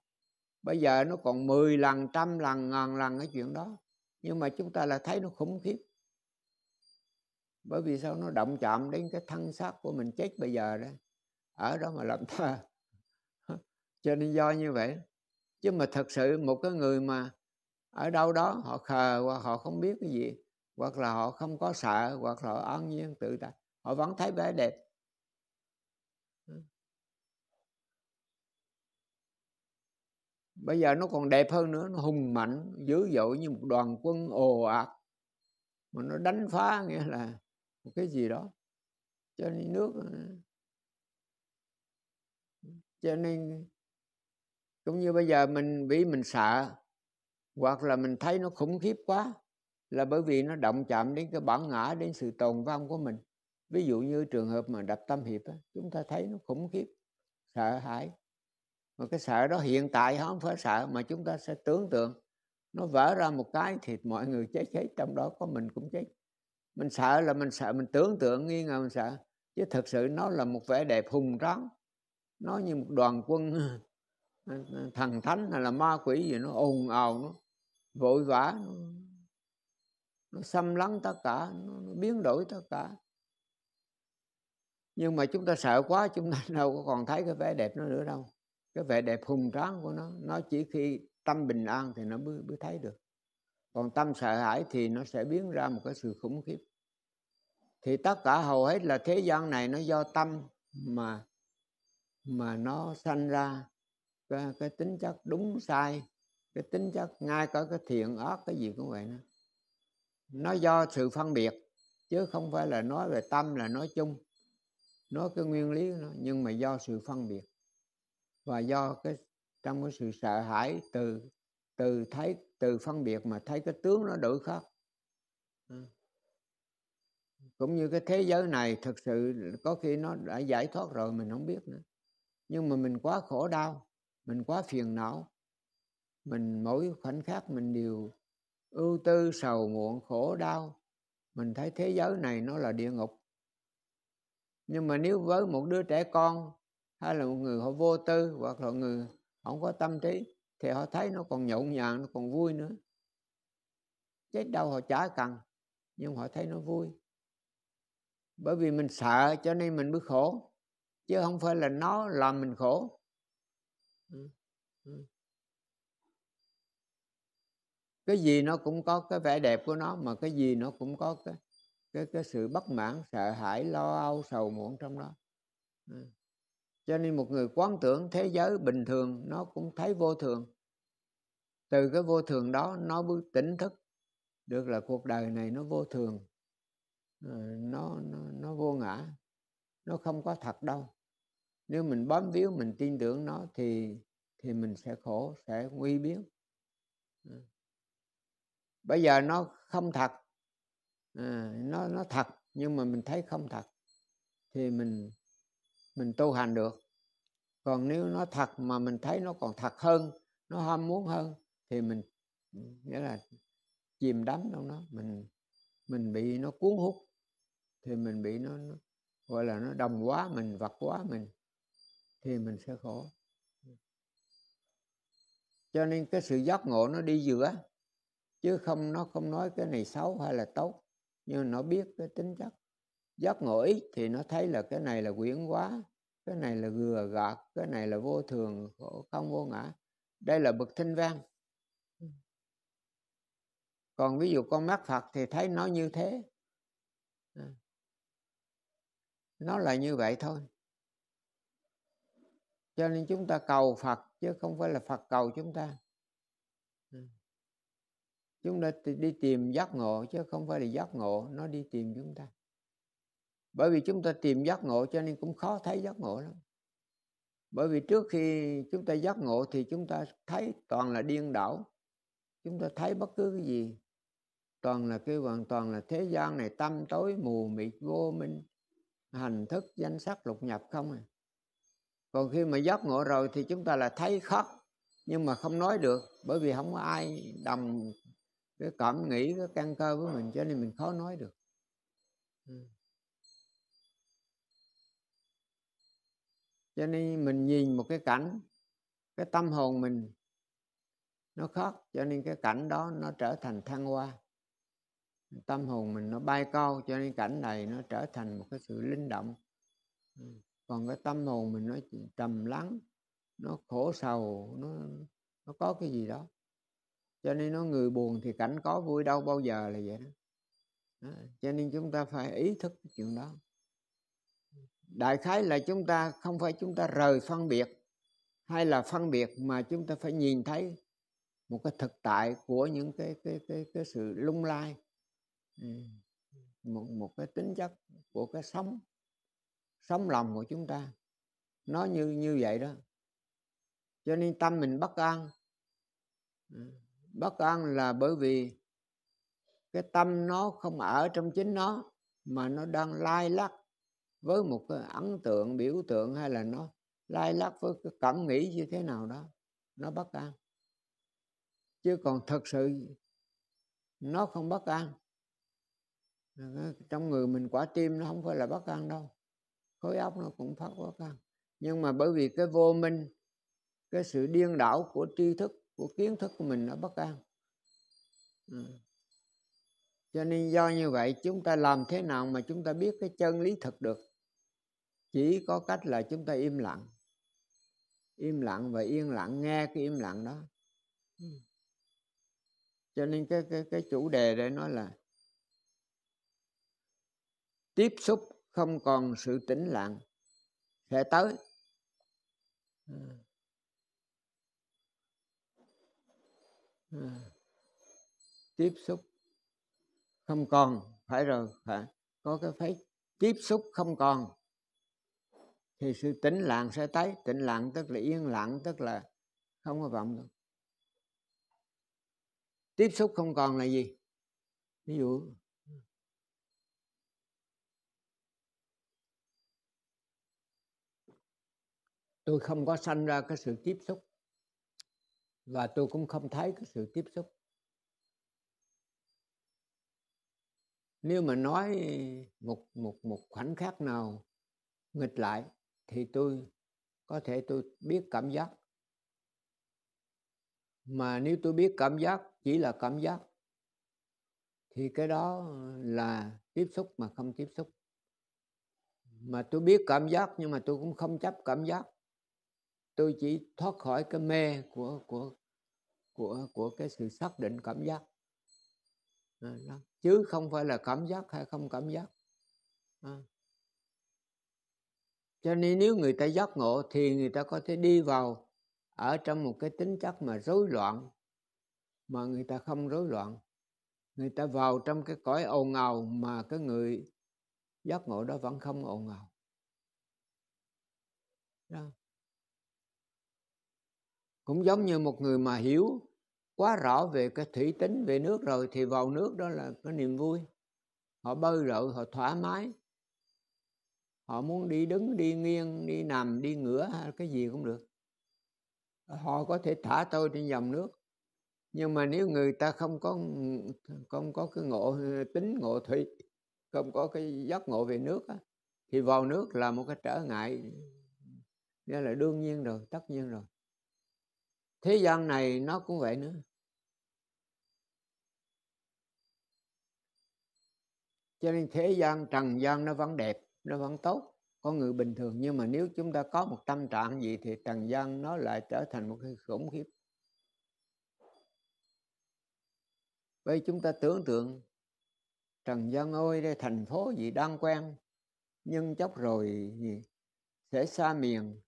bây giờ nó còn 10 lần trăm lần ngàn lần cái chuyện đó nhưng mà chúng ta là thấy nó khủng khiếp bởi vì sao nó động chạm đến cái thân xác của mình chết bây giờ đó ở đó mà làm thơ cho nên do như vậy chứ mà thật sự một cái người mà ở đâu đó họ khờ hoặc họ không biết cái gì hoặc là họ không có sợ hoặc là họ an nhiên tự tại họ vẫn thấy vẻ đẹp bây giờ nó còn đẹp hơn nữa nó hùng mạnh dữ dội như một đoàn quân ồ ạt mà nó đánh phá nghĩa là một cái gì đó cho nên nước ờ, cho nên cũng như bây giờ mình bị mình sợ hoặc là mình thấy nó khủng khiếp quá là bởi vì nó động chạm đến cái bản ngã đến sự tồn vong của mình ví dụ như trường hợp mà đập tâm hiệp chúng ta thấy nó khủng khiếp sợ hãi và cái sợ đó hiện tại không phải sợ mà chúng ta sẽ tưởng tượng nó vỡ ra một cái thì mọi người chết chết trong đó có mình cũng chết mình sợ là mình sợ mình tưởng tượng nghi ngờ mình sợ chứ thực sự nó là một vẻ đẹp hùng tráng nó như một đoàn quân thần thánh hay là ma quỷ gì nó ồn ào nó vội vã nó, nó xâm lấn tất cả nó, nó biến đổi tất cả nhưng mà chúng ta sợ quá chúng ta đâu có còn thấy cái vẻ đẹp nó nữa đâu cái vẻ đẹp hùng tráng của nó nó chỉ khi tâm bình an thì nó mới, mới thấy được còn tâm sợ hãi thì nó sẽ biến ra một cái sự khủng khiếp thì tất cả hầu hết là thế gian này nó do tâm mà mà nó sanh ra cái, cái tính chất đúng sai cái tính chất ngay cả cái thiện ác cái gì cũng vậy nữa nó do sự phân biệt chứ không phải là nói về tâm là nói chung nói cái nguyên lý của nó nhưng mà do sự phân biệt và do cái trong cái sự sợ hãi từ từ thấy từ phân biệt mà thấy cái tướng nó đổi khác ừ. cũng như cái thế giới này thực sự có khi nó đã giải thoát rồi mình không biết nữa nhưng mà mình quá khổ đau mình quá phiền não mình mỗi khoảnh khắc mình đều ưu tư sầu muộn khổ đau mình thấy thế giới này nó là địa ngục nhưng mà nếu với một đứa trẻ con hay là một người họ vô tư hoặc là người không có tâm trí thì họ thấy nó còn nhộn nhàng nó còn vui nữa chết đâu họ chả cần nhưng họ thấy nó vui bởi vì mình sợ cho nên mình mới khổ chứ không phải là nó làm mình khổ ừ, ừ. cái gì nó cũng có cái vẻ đẹp của nó mà cái gì nó cũng có cái cái cái sự bất mãn sợ hãi lo âu sầu muộn trong đó ừ cho nên một người quán tưởng thế giới bình thường nó cũng thấy vô thường từ cái vô thường đó nó bước tỉnh thức được là cuộc đời này nó vô thường ờ, nó, nó nó vô ngã nó không có thật đâu nếu mình bám víu mình tin tưởng nó thì thì mình sẽ khổ sẽ nguy biến ờ. bây giờ nó không thật ờ, nó nó thật nhưng mà mình thấy không thật thì mình mình tu hành được còn nếu nó thật mà mình thấy nó còn thật hơn nó ham muốn hơn thì mình nghĩa là chìm đắm trong nó mình mình bị nó cuốn hút thì mình bị nó, nó gọi là nó đồng quá mình vật quá mình thì mình sẽ khổ cho nên cái sự giác ngộ nó đi giữa chứ không nó không nói cái này xấu hay là tốt nhưng nó biết cái tính chất giác ngộ ích thì nó thấy là cái này là quyển quá cái này là gừa gạt cái này là vô thường không vô ngã đây là bậc thanh văn ừ. còn ví dụ con mắt phật thì thấy nó như thế ừ. nó là như vậy thôi cho nên chúng ta cầu phật chứ không phải là phật cầu chúng ta ừ. chúng ta đi tìm giác ngộ chứ không phải là giác ngộ nó đi tìm chúng ta bởi vì chúng ta tìm giác ngộ cho nên cũng khó thấy giác ngộ lắm bởi vì trước khi chúng ta giác ngộ thì chúng ta thấy toàn là điên đảo chúng ta thấy bất cứ cái gì toàn là kêu hoàn toàn là thế gian này tâm tối mù mịt vô minh hành thức danh sắc lục nhập không à còn khi mà giác ngộ rồi thì chúng ta là thấy khóc nhưng mà không nói được bởi vì không có ai đồng cái cảm nghĩ cái căn cơ với mình cho nên mình khó nói được ừ. cho nên mình nhìn một cái cảnh cái tâm hồn mình nó khót cho nên cái cảnh đó nó trở thành thăng hoa tâm hồn mình nó bay cao cho nên cảnh này nó trở thành một cái sự linh động còn cái tâm hồn mình nó trầm lắng nó khổ sầu nó nó có cái gì đó cho nên nó người buồn thì cảnh có vui đâu bao giờ là vậy đó, đó. cho nên chúng ta phải ý thức cái chuyện đó đại khái là chúng ta không phải chúng ta rời phân biệt hay là phân biệt mà chúng ta phải nhìn thấy một cái thực tại của những cái cái cái cái sự lung lai ừ, một một cái tính chất của cái sống sống lòng của chúng ta nó như như vậy đó cho nên tâm mình bất an ừ, bất an là bởi vì cái tâm nó không ở trong chính nó mà nó đang lai lắc với một cái ấn tượng biểu tượng hay là nó lai lắc với cái cảm nghĩ như thế nào đó nó bất an chứ còn thật sự nó không bất an trong người mình quả tim nó không phải là bất an đâu khối óc nó cũng phát bất an nhưng mà bởi vì cái vô minh cái sự điên đảo của tri thức của kiến thức của mình nó bất an ừ. cho nên do như vậy chúng ta làm thế nào mà chúng ta biết cái chân lý thật được chỉ có cách là chúng ta im lặng im lặng và yên lặng nghe cái im lặng đó cho nên cái cái cái chủ đề đây nói là tiếp xúc không còn sự tĩnh lặng sẽ tới tiếp xúc không còn phải rồi phải có cái phải tiếp xúc không còn thì sự tĩnh lặng sẽ thấy tĩnh lặng tức là yên lặng tức là không có vọng được tiếp xúc không còn là gì ví dụ tôi không có sanh ra cái sự tiếp xúc và tôi cũng không thấy cái sự tiếp xúc nếu mà nói một một một khoảnh khắc nào nghịch lại thì tôi có thể tôi biết cảm giác mà nếu tôi biết cảm giác chỉ là cảm giác thì cái đó là tiếp xúc mà không tiếp xúc mà tôi biết cảm giác nhưng mà tôi cũng không chấp cảm giác tôi chỉ thoát khỏi cái mê của của của của cái sự xác định cảm giác chứ không phải là cảm giác hay không cảm giác cho nên nếu người ta giác ngộ thì người ta có thể đi vào ở trong một cái tính chất mà rối loạn mà người ta không rối loạn người ta vào trong cái cõi ồn ào mà cái người giác ngộ đó vẫn không ồn ào đó. cũng giống như một người mà hiểu quá rõ về cái thủy tính về nước rồi thì vào nước đó là cái niềm vui họ bơi lội họ thoải mái họ muốn đi đứng đi nghiêng đi nằm đi ngửa cái gì cũng được họ có thể thả tôi trên dòng nước nhưng mà nếu người ta không có không có cái ngộ tính ngộ thủy không có cái giác ngộ về nước thì vào nước là một cái trở ngại nên là đương nhiên rồi tất nhiên rồi thế gian này nó cũng vậy nữa cho nên thế gian trần gian nó vẫn đẹp nó vẫn tốt con người bình thường nhưng mà nếu chúng ta có một tâm trạng gì thì trần gian nó lại trở thành một cái khủng khiếp vậy chúng ta tưởng tượng trần gian ơi đây thành phố gì đang quen nhưng chốc rồi gì sẽ xa miền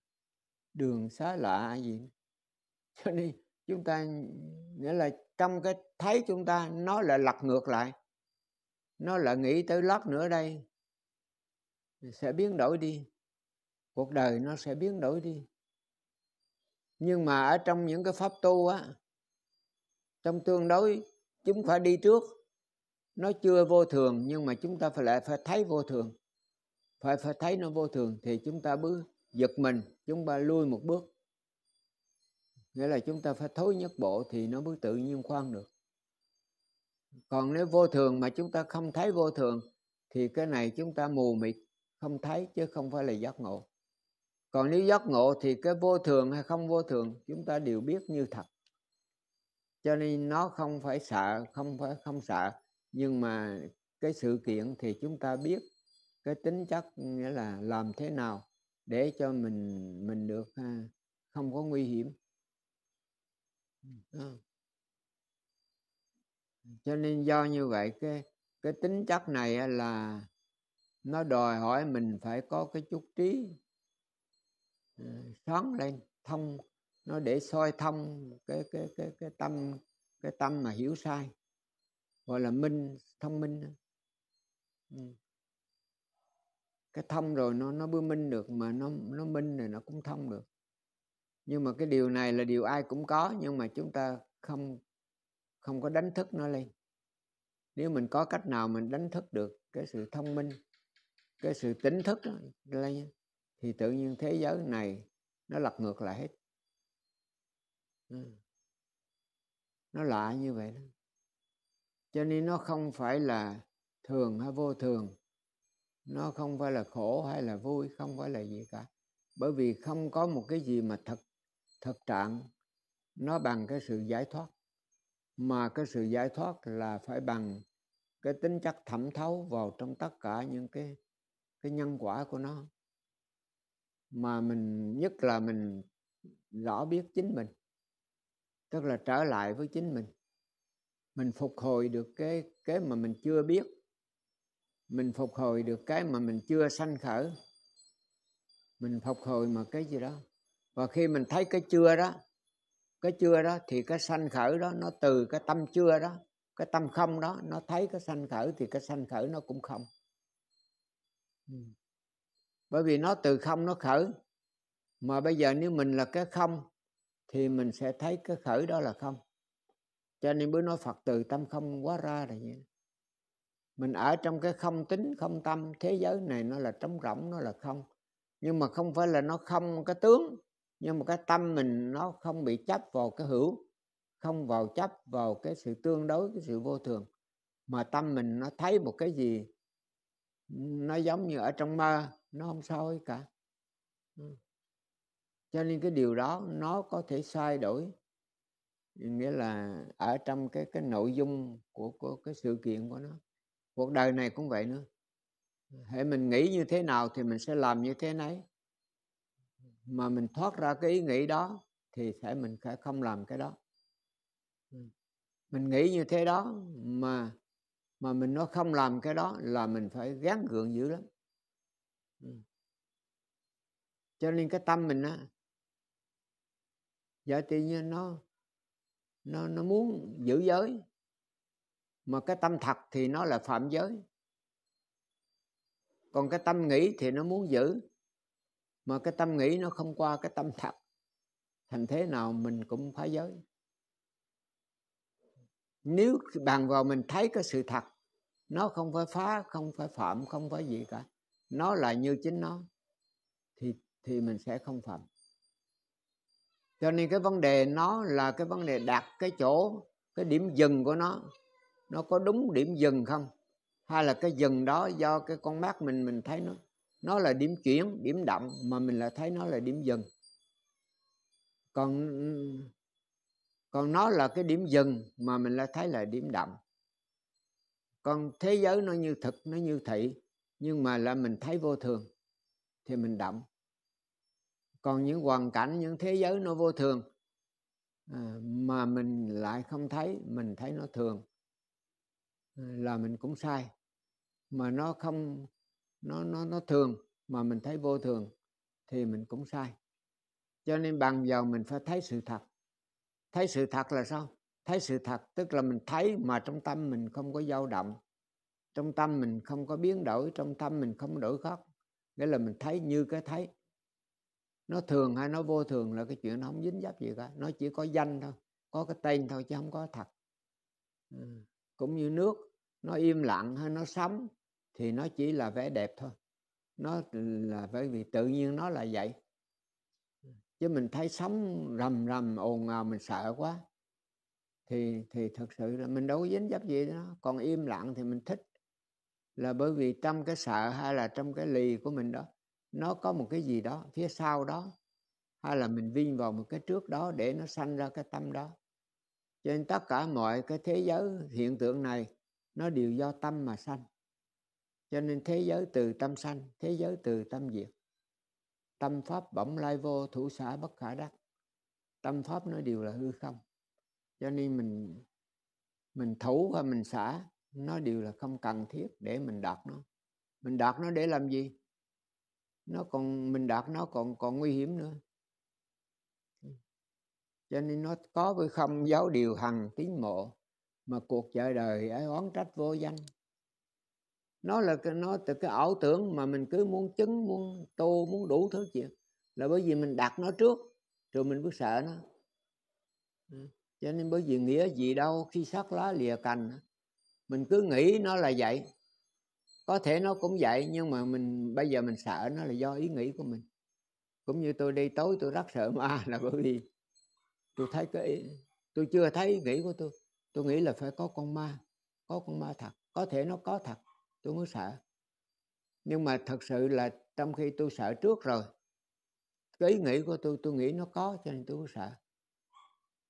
đường xá lạ gì cho nên chúng ta nghĩa là trong cái thấy chúng ta nó lại lật ngược lại nó lại nghĩ tới lát nữa đây sẽ biến đổi đi cuộc đời nó sẽ biến đổi đi nhưng mà ở trong những cái pháp tu á trong tương đối chúng phải đi trước nó chưa vô thường nhưng mà chúng ta phải lại phải thấy vô thường phải phải thấy nó vô thường thì chúng ta bước giật mình chúng ta lui một bước nghĩa là chúng ta phải thối nhất bộ thì nó mới tự nhiên khoan được còn nếu vô thường mà chúng ta không thấy vô thường thì cái này chúng ta mù mịt không thấy chứ không phải là giác ngộ còn nếu giác ngộ thì cái vô thường hay không vô thường chúng ta đều biết như thật cho nên nó không phải sợ không phải không sợ nhưng mà cái sự kiện thì chúng ta biết cái tính chất nghĩa là làm thế nào để cho mình mình được à, không có nguy hiểm à. cho nên do như vậy cái cái tính chất này là nó đòi hỏi mình phải có cái chút trí ờ, sáng lên thông nó để soi thông cái cái cái cái tâm cái tâm mà hiểu sai gọi là minh thông minh ừ. cái thông rồi nó nó mới minh được mà nó nó minh rồi nó cũng thông được nhưng mà cái điều này là điều ai cũng có nhưng mà chúng ta không không có đánh thức nó lên nếu mình có cách nào mình đánh thức được cái sự thông minh cái sự tỉnh thức lên thì tự nhiên thế giới này nó lật ngược lại hết ừ. nó lạ như vậy đó cho nên nó không phải là thường hay vô thường nó không phải là khổ hay là vui không phải là gì cả bởi vì không có một cái gì mà thật thực trạng nó bằng cái sự giải thoát mà cái sự giải thoát là phải bằng cái tính chất thẩm thấu vào trong tất cả những cái cái nhân quả của nó mà mình nhất là mình rõ biết chính mình tức là trở lại với chính mình mình phục hồi được cái cái mà mình chưa biết mình phục hồi được cái mà mình chưa sanh khởi mình phục hồi mà cái gì đó và khi mình thấy cái chưa đó cái chưa đó thì cái sanh khởi đó nó từ cái tâm chưa đó cái tâm không đó nó thấy cái sanh khởi thì cái sanh khởi nó cũng không Ừ. bởi vì nó từ không nó khởi mà bây giờ nếu mình là cái không thì mình sẽ thấy cái khởi đó là không cho nên mới nói phật từ tâm không quá ra là vậy mình ở trong cái không tính không tâm thế giới này nó là trống rỗng nó là không nhưng mà không phải là nó không cái tướng nhưng mà cái tâm mình nó không bị chấp vào cái hữu không vào chấp vào cái sự tương đối cái sự vô thường mà tâm mình nó thấy một cái gì nó giống như ở trong mơ nó không sao ấy cả ừ. cho nên cái điều đó nó có thể sai đổi nghĩa là ở trong cái cái nội dung của của cái sự kiện của nó cuộc đời này cũng vậy nữa hệ mình nghĩ như thế nào thì mình sẽ làm như thế nấy mà mình thoát ra cái ý nghĩ đó thì sẽ mình sẽ không làm cái đó ừ. mình nghĩ như thế đó mà mà mình nói không làm cái đó là mình phải gán gượng dữ lắm ừ. cho nên cái tâm mình á dạ tự nhiên nó nó nó muốn giữ giới mà cái tâm thật thì nó là phạm giới còn cái tâm nghĩ thì nó muốn giữ mà cái tâm nghĩ nó không qua cái tâm thật thành thế nào mình cũng phá giới nếu bàn vào mình thấy cái sự thật nó không phải phá không phải phạm không phải gì cả nó là như chính nó thì thì mình sẽ không phạm cho nên cái vấn đề nó là cái vấn đề đặt cái chỗ cái điểm dừng của nó nó có đúng điểm dừng không hay là cái dừng đó do cái con mắt mình mình thấy nó nó là điểm chuyển điểm động mà mình lại thấy nó là điểm dừng còn còn nó là cái điểm dừng mà mình lại thấy là điểm đậm còn thế giới nó như thực nó như thị nhưng mà là mình thấy vô thường thì mình đậm còn những hoàn cảnh những thế giới nó vô thường à, mà mình lại không thấy mình thấy nó thường à, là mình cũng sai mà nó không nó nó nó thường mà mình thấy vô thường thì mình cũng sai cho nên bằng giờ mình phải thấy sự thật thấy sự thật là sao thấy sự thật tức là mình thấy mà trong tâm mình không có dao động trong tâm mình không có biến đổi trong tâm mình không đổi khác nghĩa là mình thấy như cái thấy nó thường hay nó vô thường là cái chuyện nó không dính dấp gì cả nó chỉ có danh thôi có cái tên thôi chứ không có thật ừ, cũng như nước nó im lặng hay nó sống thì nó chỉ là vẻ đẹp thôi nó là bởi vì tự nhiên nó là vậy chứ mình thấy sống rầm rầm ồn ào mình sợ quá thì thì thật sự là mình đâu có dính dấp gì đó còn im lặng thì mình thích là bởi vì trong cái sợ hay là trong cái lì của mình đó nó có một cái gì đó phía sau đó hay là mình vin vào một cái trước đó để nó sanh ra cái tâm đó cho nên tất cả mọi cái thế giới hiện tượng này nó đều do tâm mà sanh cho nên thế giới từ tâm sanh thế giới từ tâm diệt tâm pháp bẩm lai vô thủ xã bất khả đắc tâm pháp nó đều là hư không cho nên mình mình thủ và mình xả nó đều là không cần thiết để mình đạt nó mình đạt nó để làm gì nó còn mình đạt nó còn còn nguy hiểm nữa cho nên nó có với không giáo điều hằng tiến mộ mà cuộc đời đời ấy oán trách vô danh nó là cái nó từ cái ảo tưởng mà mình cứ muốn chứng muốn tu muốn đủ thứ chuyện là bởi vì mình đặt nó trước rồi mình cứ sợ nó ừ. cho nên bởi vì nghĩa gì đâu khi sắc lá lìa cành mình cứ nghĩ nó là vậy có thể nó cũng vậy nhưng mà mình bây giờ mình sợ nó là do ý nghĩ của mình cũng như tôi đi tối tôi rất sợ ma là bởi vì tôi thấy cái ý, tôi chưa thấy ý nghĩ của tôi tôi nghĩ là phải có con ma có con ma thật có thể nó có thật tôi mới sợ nhưng mà thật sự là trong khi tôi sợ trước rồi cái ý nghĩ của tôi tôi nghĩ nó có cho nên tôi mới sợ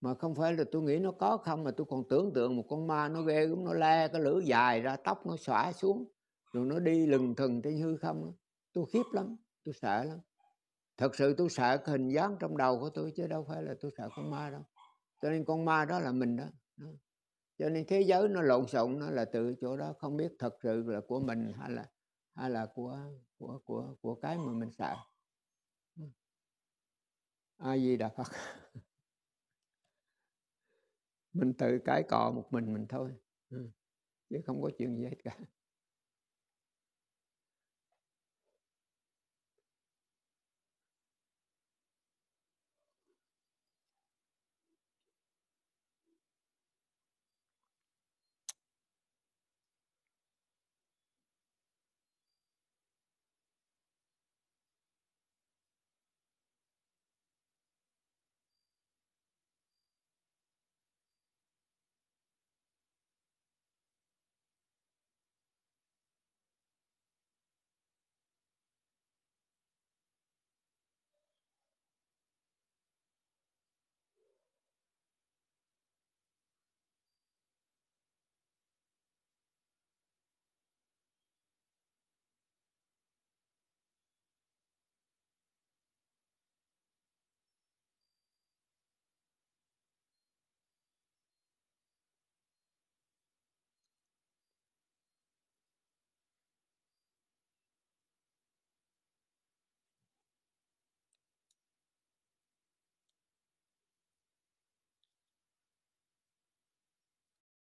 mà không phải là tôi nghĩ nó có không mà tôi còn tưởng tượng một con ma nó ghê cũng nó le cái lửa dài ra tóc nó xõa xuống rồi nó đi lừng thừng trên hư không tôi khiếp lắm tôi sợ lắm thật sự tôi sợ cái hình dáng trong đầu của tôi chứ đâu phải là tôi sợ con ma đâu cho nên con ma đó là mình đó cho nên thế giới nó lộn xộn nó là từ chỗ đó không biết thật sự là của mình hay là hay là của của của của cái mà mình sợ ai gì đà phật mình tự cái cọ một mình mình thôi ừ. chứ không có chuyện gì hết cả